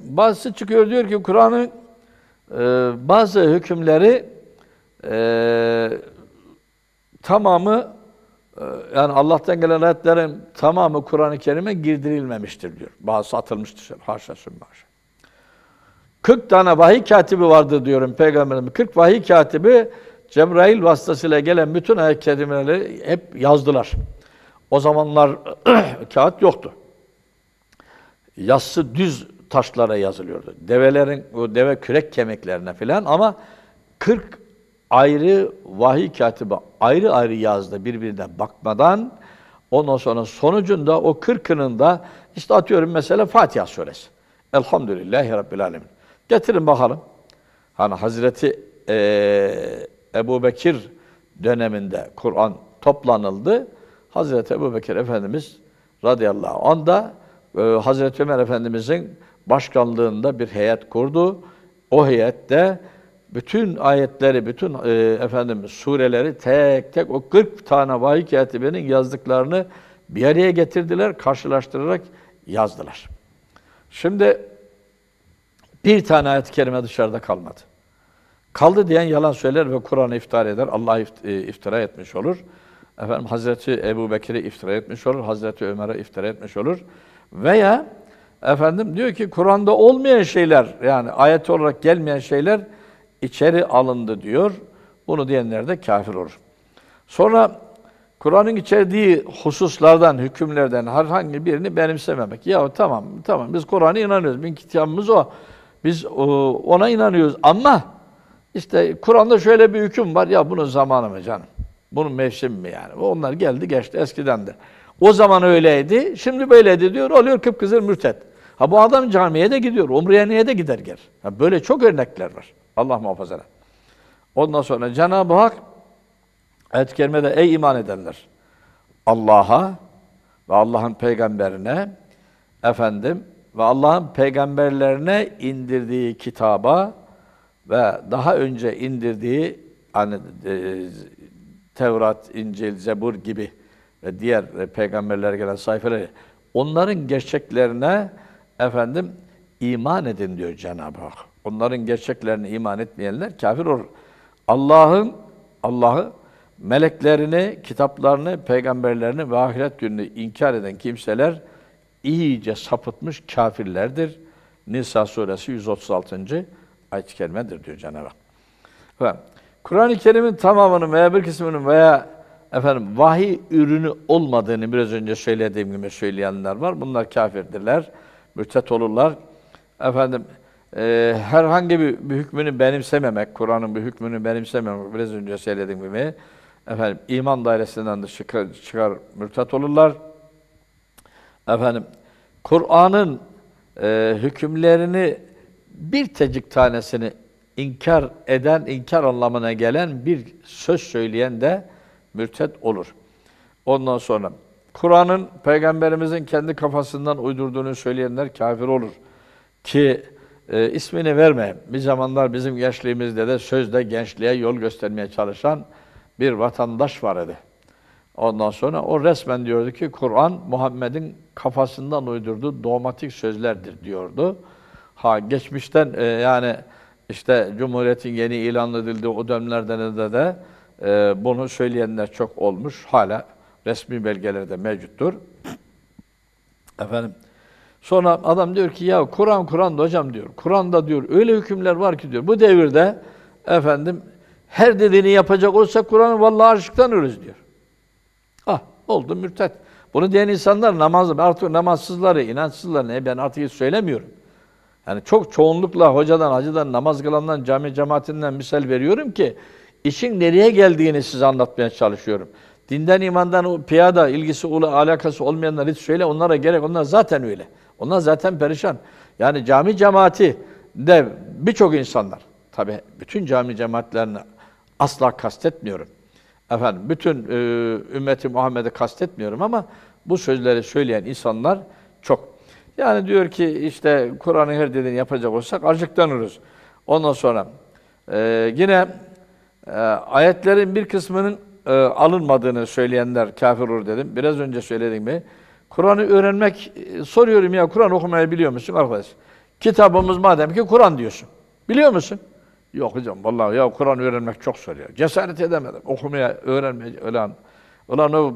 [SPEAKER 1] bazısı çıkıyor diyor ki Kur'an'ın e, bazı hükümleri e, tamamı ee, yani Allah'tan gelen ayetlerin tamamı Kur'an-ı Kerim'e girdirilmemiştir diyor. Bazısı atılmıştır. Haşa sümmâşa. 40 tane vahiy katibi vardı diyorum peygamberimiz. 40 vahiy katibi Cebrail vasıtasıyla gelen bütün ayet kelimeleri hep yazdılar. O zamanlar (clears throat) kağıt yoktu. Yassı düz taşlara yazılıyordu. Develerin o deve kürek kemiklerine filan ama 40 ayrı vahiy katibi ayrı ayrı yazdı birbirine bakmadan. Ondan sonra sonucunda o kırkınında işte atıyorum mesela Fatiha suresi. Elhamdülillahi Rabbil Alemin. Getirin bakalım. Hani Hazreti e, Ebu Bekir döneminde Kur'an toplanıldı. Hazreti Ebu Bekir Efendimiz radıyallahu anh da e, Hazreti Ömer Efendimiz'in başkanlığında bir heyet kurdu. O heyette bütün ayetleri, bütün e, efendim sureleri tek tek o 40 tane vahiy katibinin yazdıklarını bir araya getirdiler, karşılaştırarak yazdılar. Şimdi bir tane ayet-i kerime dışarıda kalmadı. Kaldı diyen yalan söyler ve Kur'an'ı iftira eder. Allah e, iftira etmiş olur. Efendim Hazreti Ebu Bekir'e iftira etmiş olur. Hazreti Ömer'e iftira etmiş olur. Veya efendim diyor ki Kur'an'da olmayan şeyler yani ayet olarak gelmeyen şeyler içeri alındı diyor. Bunu diyenler de kafir olur. Sonra Kur'an'ın içerdiği hususlardan, hükümlerden herhangi birini benimsememek. Ya tamam, tamam biz Kur'an'a inanıyoruz. Bizim kitabımız o. Biz e, ona inanıyoruz ama işte Kur'an'da şöyle bir hüküm var. Ya bunun zamanı mı canım? Bunun mevsimi mi yani? Onlar geldi geçti eskiden de. O zaman öyleydi, şimdi böyleydi diyor. Oluyor kıpkızıl mürtet. Ha bu adam camiye de gidiyor, umreye niye de gider gel. Ha, böyle çok örnekler var. Allah muhafaza. Ondan sonra Cenab-ı Hak ayet ey iman edenler Allah'a ve Allah'ın peygamberine efendim ve Allah'ın peygamberlerine indirdiği kitaba ve daha önce indirdiği hani, e, Tevrat, İncil, Zebur gibi ve diğer e, peygamberlere gelen sayfeleri onların gerçeklerine efendim iman edin diyor Cenab-ı Hak onların gerçeklerine iman etmeyenler kafir olur. Allah'ın Allah'ı meleklerini, kitaplarını, peygamberlerini ve ahiret gününü inkar eden kimseler iyice sapıtmış kafirlerdir. Nisa suresi 136. ayet-i kerimedir diyor Cenab-ı Hak. Kur'an-ı Kerim'in tamamının veya bir kısmının veya efendim vahiy ürünü olmadığını biraz önce söylediğim gibi söyleyenler var. Bunlar kafirdirler, mürtet olurlar. Efendim e, herhangi bir, bir hükmünü benimsememek, Kur'an'ın bir hükmünü benimsememek, biraz önce söylediğim gibi, efendim iman dairesinden de çıkar, çıkar mürtet olurlar. Efendim, Kur'an'ın e, hükümlerini bir tecik tanesini inkar eden, inkar anlamına gelen bir söz söyleyen de mürtet olur. Ondan sonra Kur'an'ın peygamberimizin kendi kafasından uydurduğunu söyleyenler kafir olur. Ki e, ismini vermeyeyim. Bir zamanlar bizim gençliğimizde de sözde gençliğe yol göstermeye çalışan bir vatandaş var idi. Ondan sonra o resmen diyordu ki Kur'an Muhammed'in kafasından uydurduğu dogmatik sözlerdir diyordu. Ha geçmişten e, yani işte Cumhuriyet'in yeni ilan edildiği o dönemlerden de de e, bunu söyleyenler çok olmuş. Hala resmi belgelerde mevcuttur. Efendim Sonra adam diyor ki ya Kur'an Kur'an da hocam diyor. Kur'an'da diyor öyle hükümler var ki diyor. Bu devirde efendim her dediğini yapacak olsa Kur'an'ı vallahi aşıktan ölürüz diyor. Ah oldu mürtet. Bunu diyen insanlar namazlı. Artık namazsızları, inançsızları ne ben artık hiç söylemiyorum. Yani çok çoğunlukla hocadan, hacıdan, namaz kılandan, cami cemaatinden misal veriyorum ki işin nereye geldiğini size anlatmaya çalışıyorum. Dinden, imandan, piyada ilgisi, alakası olmayanlar hiç söyle onlara gerek. Onlar zaten öyle. Onlar zaten perişan. Yani cami cemaati de birçok insanlar, tabi bütün cami cemaatlerini asla kastetmiyorum. Efendim, bütün e, ümmeti Muhammed'i kastetmiyorum ama bu sözleri söyleyen insanlar çok. Yani diyor ki işte Kur'an'ın her dediğini yapacak olsak acıklanırız. Ondan sonra e, yine e, ayetlerin bir kısmının e, alınmadığını söyleyenler kafir olur dedim. Biraz önce söyledim mi? Kur'an'ı öğrenmek e, soruyorum ya Kur'an okumayı biliyor musun arkadaş? Kitabımız madem ki Kur'an diyorsun. Biliyor musun? Yok hocam vallahi ya Kur'an öğrenmek çok zor ya. Cesaret edemedim. Okumaya, öğrenmeye ölen ulan o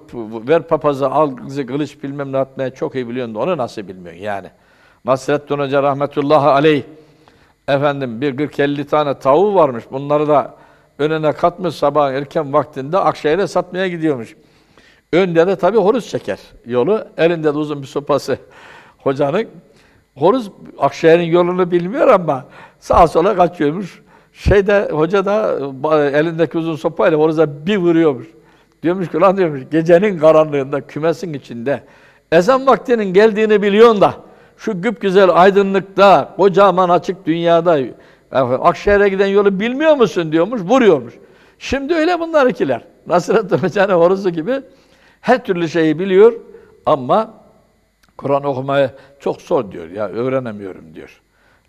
[SPEAKER 1] ver papazı al kızı kılıç bilmem ne atmaya çok iyi biliyorsun da onu nasıl bilmiyorsun yani. Nasrettin Hoca rahmetullahi aleyh efendim bir 40-50 tane tavuğu varmış. Bunları da önüne katmış sabah erken vaktinde Akşehir'e satmaya gidiyormuş. Önde de tabii horuz çeker yolu. Elinde de uzun bir sopası hocanın. Horuz Akşehir'in yolunu bilmiyor ama sağa sola kaçıyormuş. Şeyde hoca da e, elindeki uzun sopayla horuza bir vuruyormuş. Diyormuş ki lan diyormuş gecenin karanlığında kümesin içinde ezan vaktinin geldiğini biliyorsun da şu güp güzel aydınlıkta kocaman açık dünyada Akşehir'e giden yolu bilmiyor musun diyormuş vuruyormuş. Şimdi öyle bunlar ikiler. Nasrettin Hoca'nın horuzu gibi her türlü şeyi biliyor ama Kur'an okumaya çok zor diyor. Ya öğrenemiyorum diyor.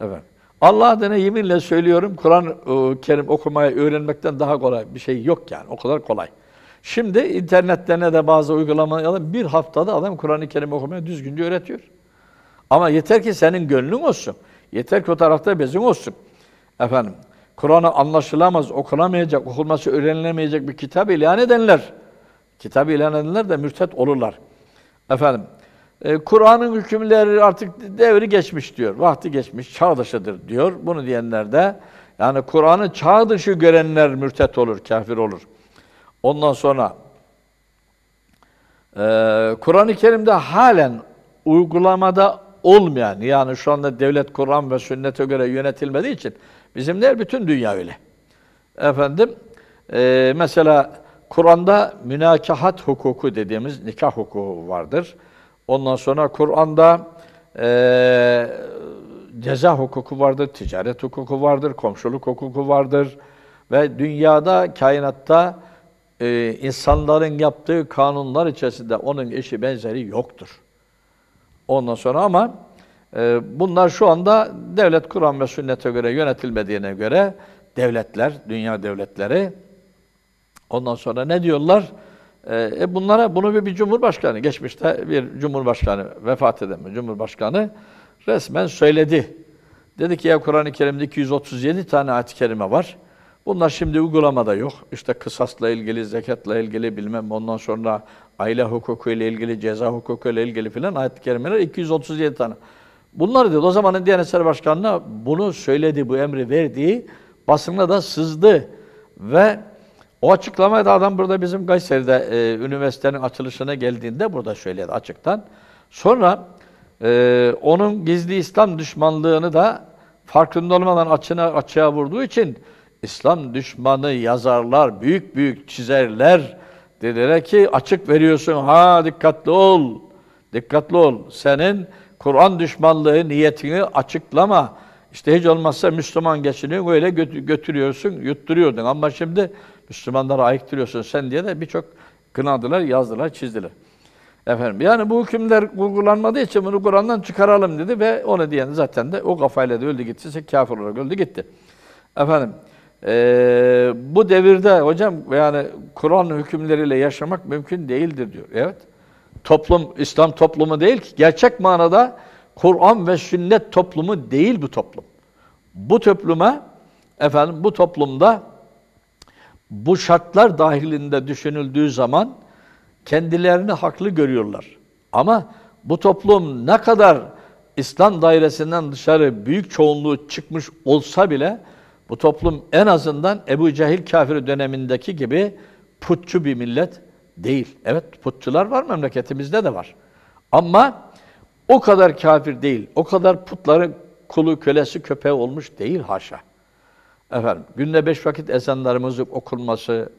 [SPEAKER 1] efendim Allah adına yeminle söylüyorum Kur'an-ı e, Kerim okumayı öğrenmekten daha kolay bir şey yok yani. O kadar kolay. Şimdi internetlerine de bazı uygulamalar bir haftada adam Kur'an-ı Kerim okumaya düzgünce öğretiyor. Ama yeter ki senin gönlün olsun. Yeter ki o tarafta bezin olsun. Efendim, Kur'an'ı anlaşılamaz, okunamayacak, okulması öğrenilemeyecek bir kitap ilan edenler Kitabı ilan edenler de mürtet olurlar. Efendim, e, Kur'an'ın hükümleri artık devri geçmiş diyor. Vakti geçmiş, çağ dışıdır diyor. Bunu diyenler de yani Kur'an'ı çağ dışı görenler mürtet olur, kafir olur. Ondan sonra e, Kur'an-ı Kerim'de halen uygulamada olmayan yani şu anda devlet Kur'an ve sünnete göre yönetilmediği için bizimler bütün dünya öyle. Efendim e, mesela Kur'an'da münakahat hukuku dediğimiz nikah hukuku vardır. Ondan sonra Kur'an'da e, ceza hukuku vardır, ticaret hukuku vardır, komşuluk hukuku vardır. Ve dünyada, kainatta e, insanların yaptığı kanunlar içerisinde onun eşi benzeri yoktur. Ondan sonra ama e, bunlar şu anda devlet Kur'an ve sünnete göre yönetilmediğine göre devletler, dünya devletleri Ondan sonra ne diyorlar? Ee, e, bunlara bunu bir, bir cumhurbaşkanı, geçmişte bir cumhurbaşkanı, vefat eden bir cumhurbaşkanı resmen söyledi. Dedi ki ya Kur'an-ı Kerim'de 237 tane ayet-i kerime var. Bunlar şimdi uygulamada yok. İşte kısasla ilgili, zekatla ilgili bilmem ondan sonra aile hukuku ile ilgili, ceza hukuku ile ilgili filan ayet-i kerimeler 237 tane. Bunlar diyor o zamanın Diyanet İşleri Başkanı'na bunu söyledi, bu emri verdiği basına da sızdı ve o açıklamayı da adam burada bizim Kayseri'de e, üniversitenin açılışına geldiğinde burada söyledi açıktan. Sonra e, onun gizli İslam düşmanlığını da farkında olmadan açına, açığa vurduğu için İslam düşmanı yazarlar, büyük büyük çizerler dediler ki açık veriyorsun ha dikkatli ol, dikkatli ol. Senin Kur'an düşmanlığı niyetini açıklama. İşte hiç olmazsa Müslüman geçini öyle götürüyorsun, yutturuyordun. Ama şimdi Müslümanlara ayıktırıyorsun sen diye de birçok kınadılar, yazdılar, çizdiler. Efendim yani bu hükümler uygulanmadığı için bunu Kur'an'dan çıkaralım dedi ve ona diyen zaten de o kafayla da öldü gitti, kafir olarak öldü gitti. Efendim ee, bu devirde hocam yani Kur'an hükümleriyle yaşamak mümkün değildir diyor. Evet. Toplum İslam toplumu değil ki gerçek manada Kur'an ve sünnet toplumu değil bu toplum. Bu topluma efendim bu toplumda bu şartlar dahilinde düşünüldüğü zaman kendilerini haklı görüyorlar. Ama bu toplum ne kadar İslam dairesinden dışarı büyük çoğunluğu çıkmış olsa bile bu toplum en azından Ebu Cehil kafiri dönemindeki gibi putçu bir millet değil. Evet putçular var memleketimizde de var. Ama o kadar kafir değil, o kadar putların kulu, kölesi, köpeği olmuş değil haşa. Efendim, günde beş vakit ezanlarımızı okunması,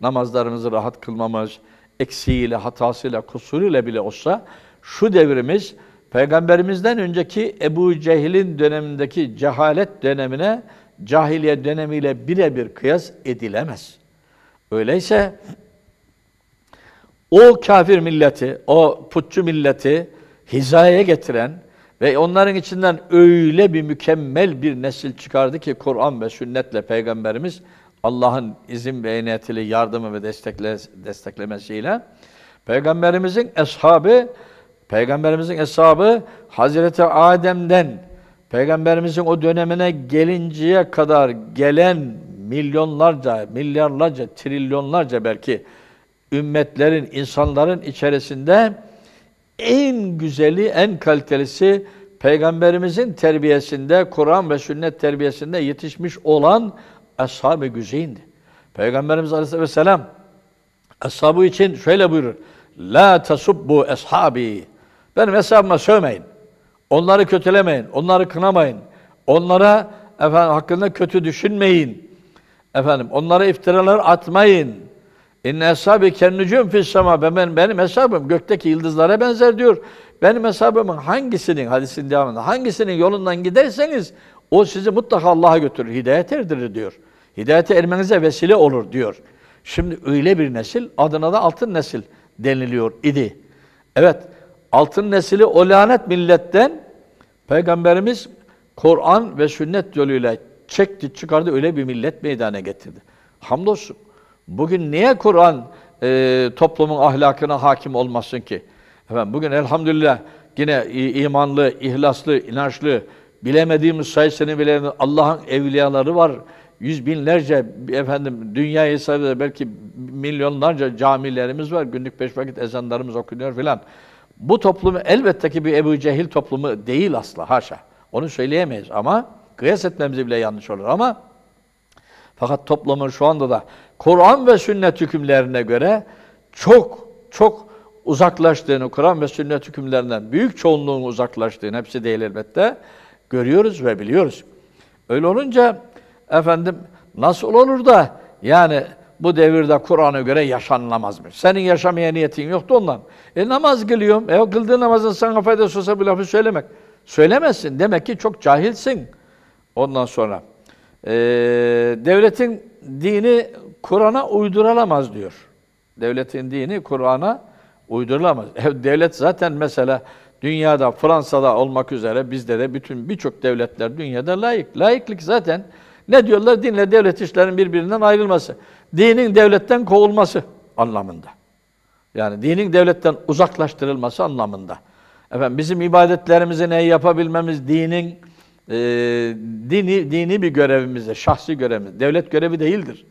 [SPEAKER 1] namazlarımızı rahat kılmamız, eksiğiyle, hatasıyla, kusuruyla bile olsa şu devrimiz Peygamberimizden önceki Ebu Cehil'in dönemindeki cehalet dönemine cahiliye dönemiyle birebir kıyas edilemez. Öyleyse o kafir milleti, o putçu milleti hizaya getiren, ve onların içinden öyle bir mükemmel bir nesil çıkardı ki Kur'an ve sünnetle Peygamberimiz Allah'ın izin ve eniyetiyle yardımı ve destekle, desteklemesiyle Peygamberimizin eshabı Peygamberimizin eshabı Hazreti Adem'den Peygamberimizin o dönemine gelinceye kadar gelen milyonlarca, milyarlarca, trilyonlarca belki ümmetlerin, insanların içerisinde en güzeli, en kalitelisi Peygamberimizin terbiyesinde, Kur'an ve sünnet terbiyesinde yetişmiş olan ashab-ı güzeyindi. Peygamberimiz Aleyhisselam ashabı için şöyle buyurur. La tasubbu ashabi. Benim hesabıma sövmeyin. Onları kötülemeyin, onları kınamayın. Onlara efendim hakkında kötü düşünmeyin. Efendim onlara iftiralar atmayın. İnne hesabı kennucum fis sema. Ben, benim hesabım gökteki yıldızlara benzer diyor. Benim hesabımın hangisinin, hadisin devamında, hangisinin yolundan giderseniz o sizi mutlaka Allah'a götürür, hidayet erdirir diyor. Hidayete ermenize vesile olur diyor. Şimdi öyle bir nesil, adına da altın nesil deniliyor idi. Evet, altın nesili o lanet milletten Peygamberimiz Kur'an ve sünnet yoluyla çekti, çıkardı, öyle bir millet meydana getirdi. Hamdolsun. Bugün niye Kur'an e, toplumun ahlakına hakim olmasın ki? Efendim bugün elhamdülillah yine imanlı, ihlaslı, inançlı, bilemediğimiz sayısını bile Allah'ın evliyaları var. Yüz binlerce efendim dünya hesabıyla belki milyonlarca camilerimiz var. Günlük beş vakit ezanlarımız okunuyor filan. Bu toplumu elbette ki bir Ebu Cehil toplumu değil asla haşa. Onu söyleyemeyiz ama kıyas etmemiz bile yanlış olur ama fakat toplumun şu anda da Kur'an ve sünnet hükümlerine göre çok çok uzaklaştığını, Kur'an ve sünnet hükümlerinden büyük çoğunluğun uzaklaştığını, hepsi değil elbette, görüyoruz ve biliyoruz. Öyle olunca efendim nasıl olur da yani bu devirde Kur'an'a göre yaşanlamaz Senin yaşamaya niyetin yoktu ondan. E namaz kılıyorum. E kıldığın namazın sana faydası olsa bu lafı söylemek. Söylemezsin. Demek ki çok cahilsin. Ondan sonra. E, devletin dini Kur'an'a uydurulamaz diyor. Devletin dini Kur'an'a uydurulamaz. (laughs) Devlet zaten mesela dünyada, Fransa'da olmak üzere bizde de bütün birçok devletler dünyada layık. Layıklık zaten ne diyorlar? Dinle devlet işlerinin birbirinden ayrılması. Dinin devletten kovulması anlamında. Yani dinin devletten uzaklaştırılması anlamında. Efendim bizim ibadetlerimizi ne yapabilmemiz dinin e, dini dini bir görevimizde, şahsi görevimiz, devlet görevi değildir.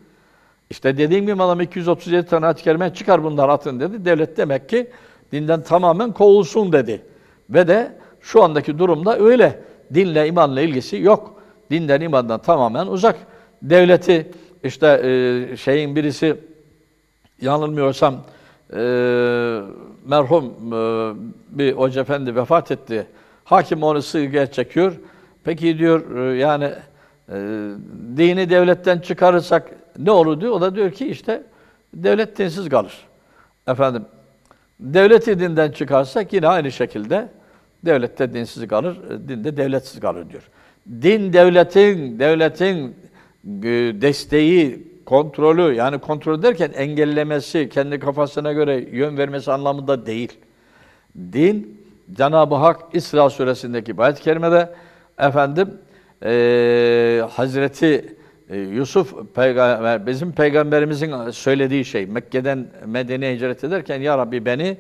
[SPEAKER 1] İşte dediğim gibi adam 237 tane ayet kerime çıkar bunları atın dedi. Devlet demek ki dinden tamamen kovulsun dedi. Ve de şu andaki durumda öyle. Dinle imanla ilgisi yok. Dinden imandan tamamen uzak. Devleti işte e, şeyin birisi yanılmıyorsam e, merhum e, bir hoca efendi vefat etti. Hakim onu sığgıya çekiyor. Peki diyor e, yani e, dini devletten çıkarırsak ne olur diyor. O da diyor ki işte devlet dinsiz kalır. Efendim devleti dinden çıkarsak yine aynı şekilde devlette de dinsiz kalır, e, dinde devletsiz kalır diyor. Din devletin, devletin e, desteği, kontrolü yani kontrol derken engellemesi, kendi kafasına göre yön vermesi anlamında değil. Din, Cenab-ı Hak İsra suresindeki bayet-i kerimede efendim e, Hazreti ee, Yusuf peygamber, bizim peygamberimizin söylediği şey, Mekke'den Medine'ye hicret ederken ya Rabbi beni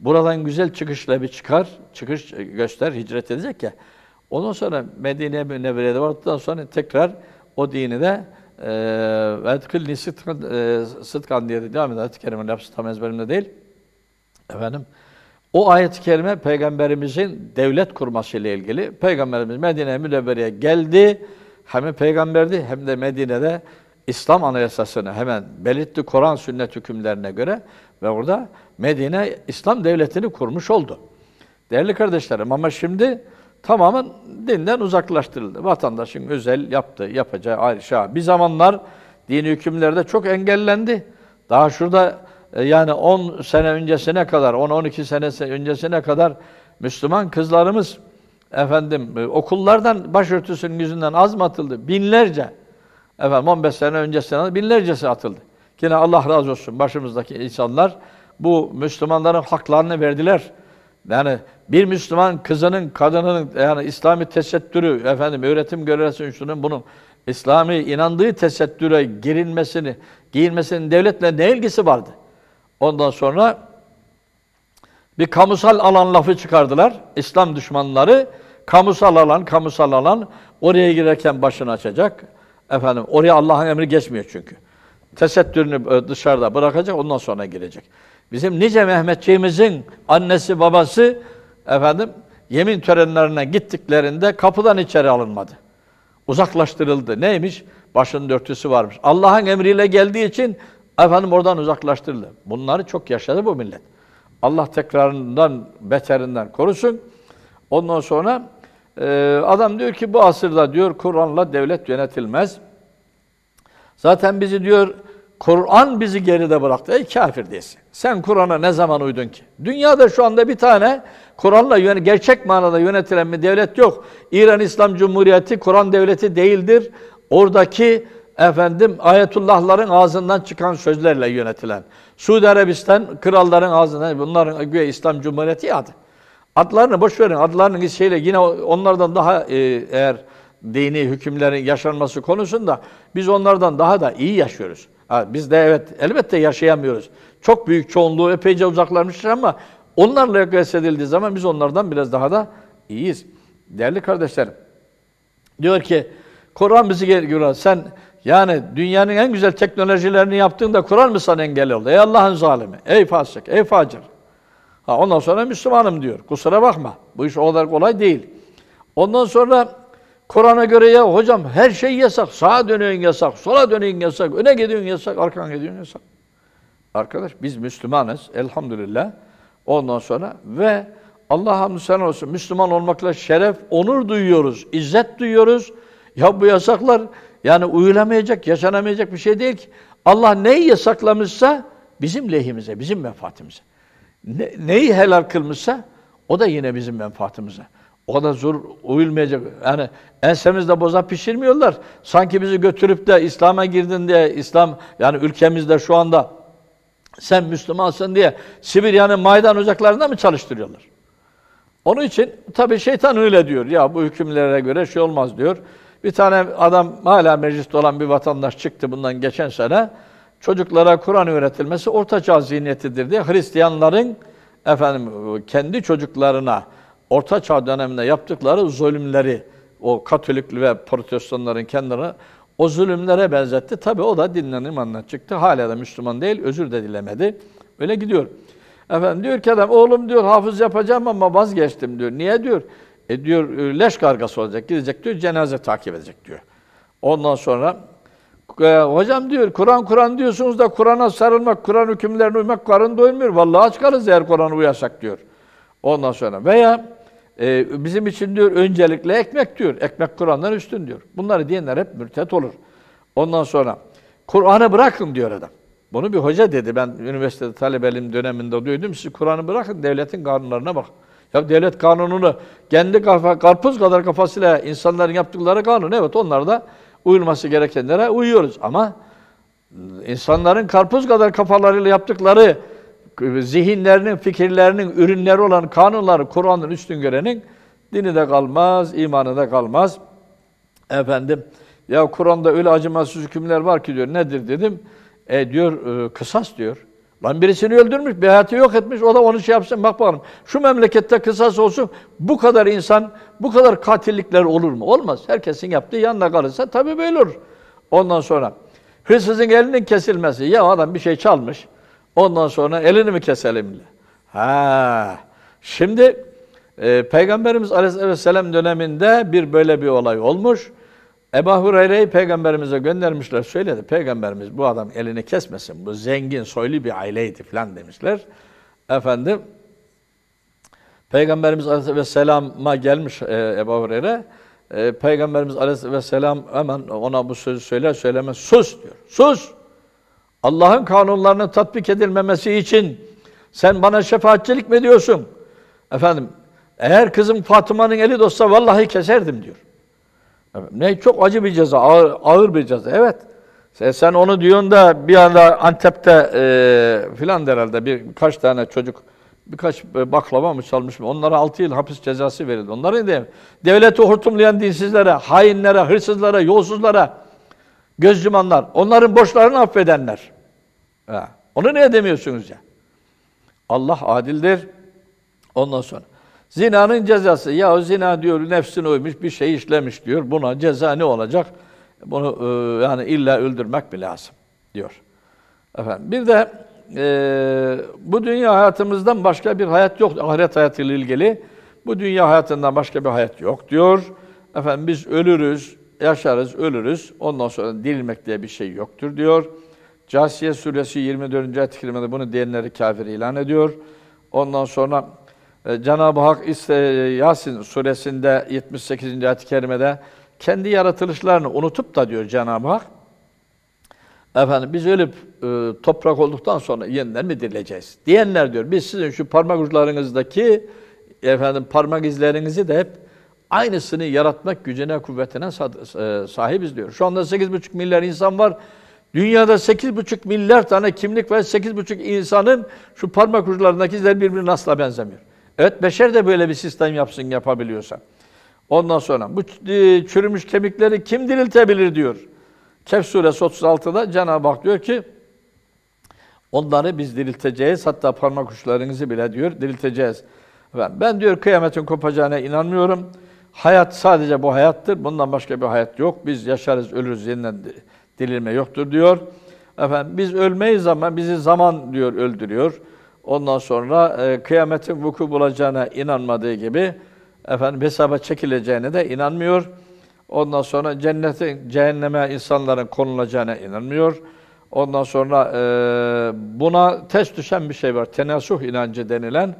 [SPEAKER 1] buradan güzel çıkışla bir çıkar, çıkış göster, hicret edecek ya. Ondan sonra Medine Münevvere'de vardıktan sonra tekrar o dini de e, ve etkilni sıtkan e, diye de devam ediyor. Ayet-i Kerime'nin lafzı tam ezberimde değil. Efendim, o ayet-i kerime peygamberimizin devlet kurması ile ilgili. Peygamberimiz Medine Münevvere'ye geldi hem peygamberdi hem de Medine'de İslam anayasasını hemen belirtti Kur'an sünnet hükümlerine göre ve orada Medine İslam devletini kurmuş oldu. Değerli kardeşlerim ama şimdi tamamen dinden uzaklaştırıldı. Vatandaşın özel yaptığı, yapacağı ayrışa. Şey. Bir zamanlar dini hükümlerde çok engellendi. Daha şurada e, yani 10 sene öncesine kadar, 10-12 sene öncesine kadar Müslüman kızlarımız Efendim e, okullardan başörtüsünün yüzünden az mı atıldı? Binlerce. Efendim 15 sene öncesinden binlercesi atıldı. Yine Allah razı olsun başımızdaki insanlar bu Müslümanların haklarını verdiler. Yani bir Müslüman kızının, kadının yani İslami tesettürü, efendim öğretim görevlisinin şunun bunun İslami inandığı tesettüre girilmesini, giyilmesinin devletle ne ilgisi vardı? Ondan sonra bir kamusal alan lafı çıkardılar. İslam düşmanları kamusal alan, kamusal alan oraya girerken başını açacak. Efendim oraya Allah'ın emri geçmiyor çünkü. Tesettürünü e, dışarıda bırakacak ondan sonra girecek. Bizim nice Mehmetçiğimizin annesi babası efendim yemin törenlerine gittiklerinde kapıdan içeri alınmadı. Uzaklaştırıldı. Neymiş? Başının dörtüsü varmış. Allah'ın emriyle geldiği için efendim oradan uzaklaştırıldı. Bunları çok yaşadı bu millet. Allah tekrarından, beterinden korusun. Ondan sonra e, adam diyor ki bu asırda diyor Kur'an'la devlet yönetilmez. Zaten bizi diyor Kur'an bizi geride bıraktı. Ey kafir diyesin. Sen Kur'an'a ne zaman uydun ki? Dünyada şu anda bir tane Kur'an'la yön gerçek manada yönetilen bir devlet yok. İran İslam Cumhuriyeti Kur'an devleti değildir. Oradaki efendim ayetullahların ağzından çıkan sözlerle yönetilen. Suudi Arabistan kralların ağzına bunların güya İslam Cumhuriyeti adı. Adlarını boş verin. Adlarının şeyle yine onlardan daha e, eğer dini hükümlerin yaşanması konusunda biz onlardan daha da iyi yaşıyoruz. Ha, biz de evet elbette yaşayamıyoruz. Çok büyük çoğunluğu epeyce uzaklaşmıştır ama onlarla kıyas edildiği zaman biz onlardan biraz daha da iyiyiz. Değerli kardeşlerim, diyor ki Kur'an bizi geliyor, Sen yani dünyanın en güzel teknolojilerini yaptığında Kur'an mı sana engel oldu? Ey Allah'ın zalimi, ey fasık, ey facir. Ha, ondan sonra Müslümanım diyor. Kusura bakma. Bu iş o kadar kolay değil. Ondan sonra Kur'an'a göre ya hocam her şey yasak. Sağa dönüyün yasak, sola dönüyün yasak, öne gidiyorsun yasak, arkana gidiyorsun yasak. Arkadaş biz Müslümanız elhamdülillah. Ondan sonra ve Allah hamdü sen olsun Müslüman olmakla şeref, onur duyuyoruz, izzet duyuyoruz. Ya bu yasaklar yani uyulamayacak, yaşanamayacak bir şey değil ki. Allah neyi yasaklamışsa bizim lehimize, bizim menfaatimize. Ne, neyi helal kılmışsa o da yine bizim menfaatimize. O da zor uyulmayacak. Yani ensemizde boza pişirmiyorlar. Sanki bizi götürüp de İslam'a girdin diye İslam yani ülkemizde şu anda sen Müslümansın diye Sibirya'nın maydan ocaklarında mı çalıştırıyorlar? Onun için tabii şeytan öyle diyor. Ya bu hükümlere göre şey olmaz diyor. Bir tane adam, hala mecliste olan bir vatandaş çıktı bundan geçen sene. Çocuklara Kur'an öğretilmesi ortaçağ zihniyetidir diye Hristiyanların efendim kendi çocuklarına ortaçağ döneminde yaptıkları zulümleri o Katolik ve Protestanların kendilerine o zulümlere benzetti. Tabi o da dinlenim imanla çıktı. Hala da Müslüman değil, özür de dilemedi. Öyle gidiyor. Efendim diyor ki adam, oğlum diyor hafız yapacağım ama vazgeçtim diyor. Niye diyor? E diyor e, leş kargası olacak, gidecek diyor, cenaze takip edecek diyor. Ondan sonra e, hocam diyor Kur'an Kur'an diyorsunuz da Kur'an'a sarılmak, Kur'an hükümlerine uymak karın doymuyor. Vallahi aç kalırız eğer Kur'an'a uyarsak diyor. Ondan sonra veya e, bizim için diyor öncelikle ekmek diyor. Ekmek Kur'an'dan üstün diyor. Bunları diyenler hep mürtet olur. Ondan sonra Kur'an'ı bırakın diyor adam. Bunu bir hoca dedi. Ben üniversitede talebeliğim döneminde duydum. Siz Kur'an'ı bırakın devletin kanunlarına bak. Ya devlet kanununu kendi kafa, karpuz kadar kafasıyla insanların yaptıkları kanun. Evet onlar da uyulması gerekenlere uyuyoruz. Ama insanların karpuz kadar kafalarıyla yaptıkları zihinlerinin, fikirlerinin ürünleri olan kanunları Kur'an'ın üstün görenin dini de kalmaz, imanı da kalmaz. Efendim, ya Kur'an'da öyle acımasız hükümler var ki diyor, nedir dedim. E diyor, e, kısas diyor. Lan birisini öldürmüş, bir hayatı yok etmiş, o da onu şey yapsın, bak bakalım. Şu memlekette kısas olsun, bu kadar insan, bu kadar katillikler olur mu? Olmaz. Herkesin yaptığı yanına kalırsa tabii böyle olur. Ondan sonra hırsızın elinin kesilmesi. Ya adam bir şey çalmış, ondan sonra elini mi keselim? Ha. Şimdi e, Peygamberimiz Aleyhisselam döneminde bir böyle bir olay olmuş. Eba Hureyre'yi peygamberimize göndermişler söyledi. Peygamberimiz bu adam elini kesmesin. Bu zengin soylu bir aileydi falan demişler. Efendim Peygamberimiz Aleyhisselam'a gelmiş e, Ebu Hureyre. E, Peygamberimiz Aleyhisselam hemen ona bu sözü söyler söylemez sus diyor. Sus! Allah'ın kanunlarının tatbik edilmemesi için sen bana şefaatçilik mi diyorsun? Efendim eğer kızım Fatıma'nın eli dostsa vallahi keserdim diyor. Ne çok acı bir ceza, ağır, ağır bir ceza. Evet. Sen, sen onu diyorsun da bir anda Antep'te e, filan herhalde birkaç tane çocuk birkaç e, baklava mı çalmış mı? Onlara 6 yıl hapis cezası verildi. Onları değil. Devleti hortumlayan dinsizlere, hainlere, hırsızlara, yolsuzlara, gözcümanlar, onların borçlarını affedenler. Ha. Onu ne demiyorsunuz ya? Allah adildir. Ondan sonra Zinanın cezası. Ya o zina diyor nefsine uymuş bir şey işlemiş diyor. Buna ceza ne olacak? Bunu e, yani illa öldürmek mi lazım diyor. Efendim bir de e, bu dünya hayatımızdan başka bir hayat yok. Ahiret hayatıyla ilgili bu dünya hayatından başka bir hayat yok diyor. Efendim biz ölürüz, yaşarız, ölürüz. Ondan sonra dirilmek diye bir şey yoktur diyor. Casiye suresi 24. ayet-i kerimede bunu diyenleri kafir ilan ediyor. Ondan sonra ee, Cenab-ı Hak e, Yasin suresinde 78. ayet-i kerimede kendi yaratılışlarını unutup da diyor Cenab-ı Hak efendim biz ölüp e, toprak olduktan sonra yeniden mi dirileceğiz? Diyenler diyor biz sizin şu parmak uçlarınızdaki efendim parmak izlerinizi de hep aynısını yaratmak gücüne, kuvvetine e, sahibiz diyor. Şu anda 8,5 milyar insan var. Dünyada 8,5 milyar tane kimlik ve 8,5 insanın şu parmak uçlarındaki izler birbirine asla benzemiyor. Evet beşer de böyle bir sistem yapsın yapabiliyorsa. Ondan sonra bu e, çürümüş kemikleri kim diriltebilir diyor. Kehf suresi 36'da Cenab-ı Hak diyor ki onları biz dirilteceğiz. Hatta parmak uçlarınızı bile diyor dirilteceğiz. Efendim, ben diyor kıyametin kopacağına inanmıyorum. Hayat sadece bu hayattır. Bundan başka bir hayat yok. Biz yaşarız, ölürüz. Yeniden dirilme yoktur diyor. Efendim biz ölmeyiz ama bizi zaman diyor öldürüyor. Ondan sonra e, kıyametin vuku bulacağına inanmadığı gibi efendim hesaba çekileceğine de inanmıyor. Ondan sonra cennetin cehenneme insanların konulacağına inanmıyor. Ondan sonra e, buna test düşen bir şey var. Tenasuh inancı denilen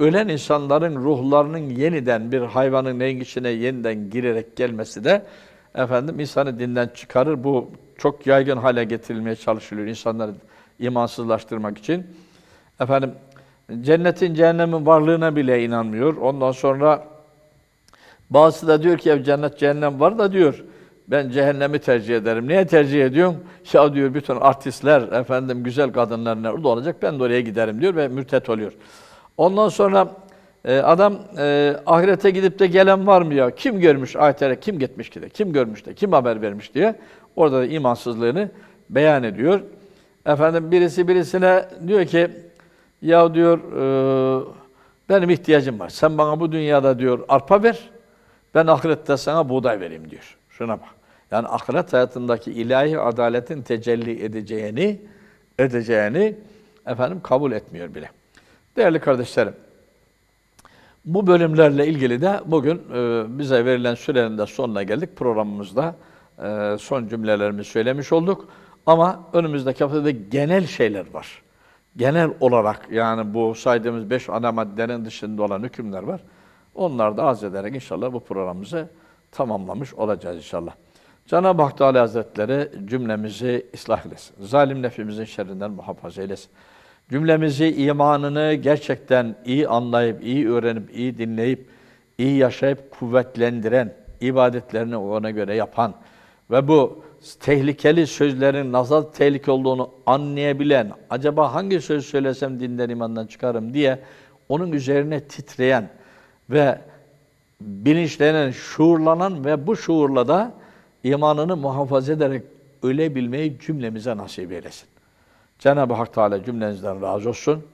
[SPEAKER 1] ölen insanların ruhlarının yeniden bir hayvanın rengişine yeniden girerek gelmesi de efendim insanı dinden çıkarır. Bu çok yaygın hale getirilmeye çalışılıyor insanları imansızlaştırmak için. Efendim cennetin cehennemin varlığına bile inanmıyor. Ondan sonra bazısı da diyor ki ya cennet cehennem var da diyor ben cehennemi tercih ederim. Niye tercih ediyorum? Ya diyor bütün artistler, efendim güzel kadınlar ne orada olacak ben de oraya giderim diyor ve mürtet oluyor. Ondan sonra e, adam e, ahirete gidip de gelen var mı ya? Kim görmüş ahirete? Kim gitmiş ki de? Kim görmüş de? Kim haber vermiş diye. Orada da imansızlığını beyan ediyor. Efendim birisi birisine diyor ki ya diyor, e, benim ihtiyacım var. Sen bana bu dünyada diyor arpa ver, ben ahirette sana buğday vereyim diyor. Şuna bak. Yani ahiret hayatındaki ilahi adaletin tecelli edeceğini, edeceğini efendim kabul etmiyor bile. Değerli kardeşlerim, bu bölümlerle ilgili de bugün e, bize verilen sürenin de sonuna geldik. Programımızda e, son cümlelerimi söylemiş olduk. Ama önümüzdeki haftada genel şeyler var genel olarak yani bu saydığımız beş ana maddenin dışında olan hükümler var. Onları da arz ederek inşallah bu programımızı tamamlamış olacağız inşallah. Cenab-ı Hak Teala Hazretleri cümlemizi ıslah eylesin. Zalim nefimizin şerrinden muhafaza eylesin. Cümlemizi imanını gerçekten iyi anlayıp, iyi öğrenip, iyi dinleyip, iyi yaşayıp kuvvetlendiren, ibadetlerini ona göre yapan ve bu tehlikeli sözlerin nasıl tehlike olduğunu anlayabilen, acaba hangi söz söylesem dinden imandan çıkarım diye onun üzerine titreyen ve bilinçlenen, şuurlanan ve bu şuurla da imanını muhafaza ederek ölebilmeyi cümlemize nasip eylesin. Cenab-ı Hak Teala cümlenizden razı olsun.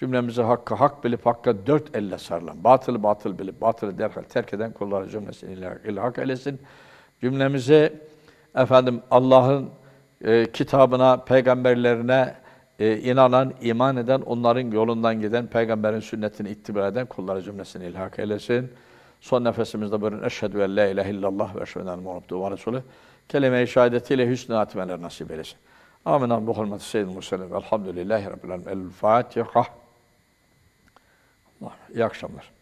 [SPEAKER 1] Cümlemizi hakkı hak bilip hakka dört elle sarılan, batılı batıl bilip batılı derhal terk eden kulları cümlesini ilhak eylesin. Cümlemizi efendim Allah'ın e, kitabına, peygamberlerine e, inanan, iman eden, onların yolundan giden, peygamberin sünnetini ittiba eden kulları cümlesini ilhak eylesin. Son nefesimizde buyurun. Eşhedü en la ilahe illallah ve eşhedü en muhammadu ve resulü. Kelime-i şehadetiyle hüsnü hatimeler nasip eylesin. Amin. Amin. Bu hürmeti seyyid Musa'nın. Elhamdülillahi Rabbil Alemin. El Fatiha. İyi akşamlar.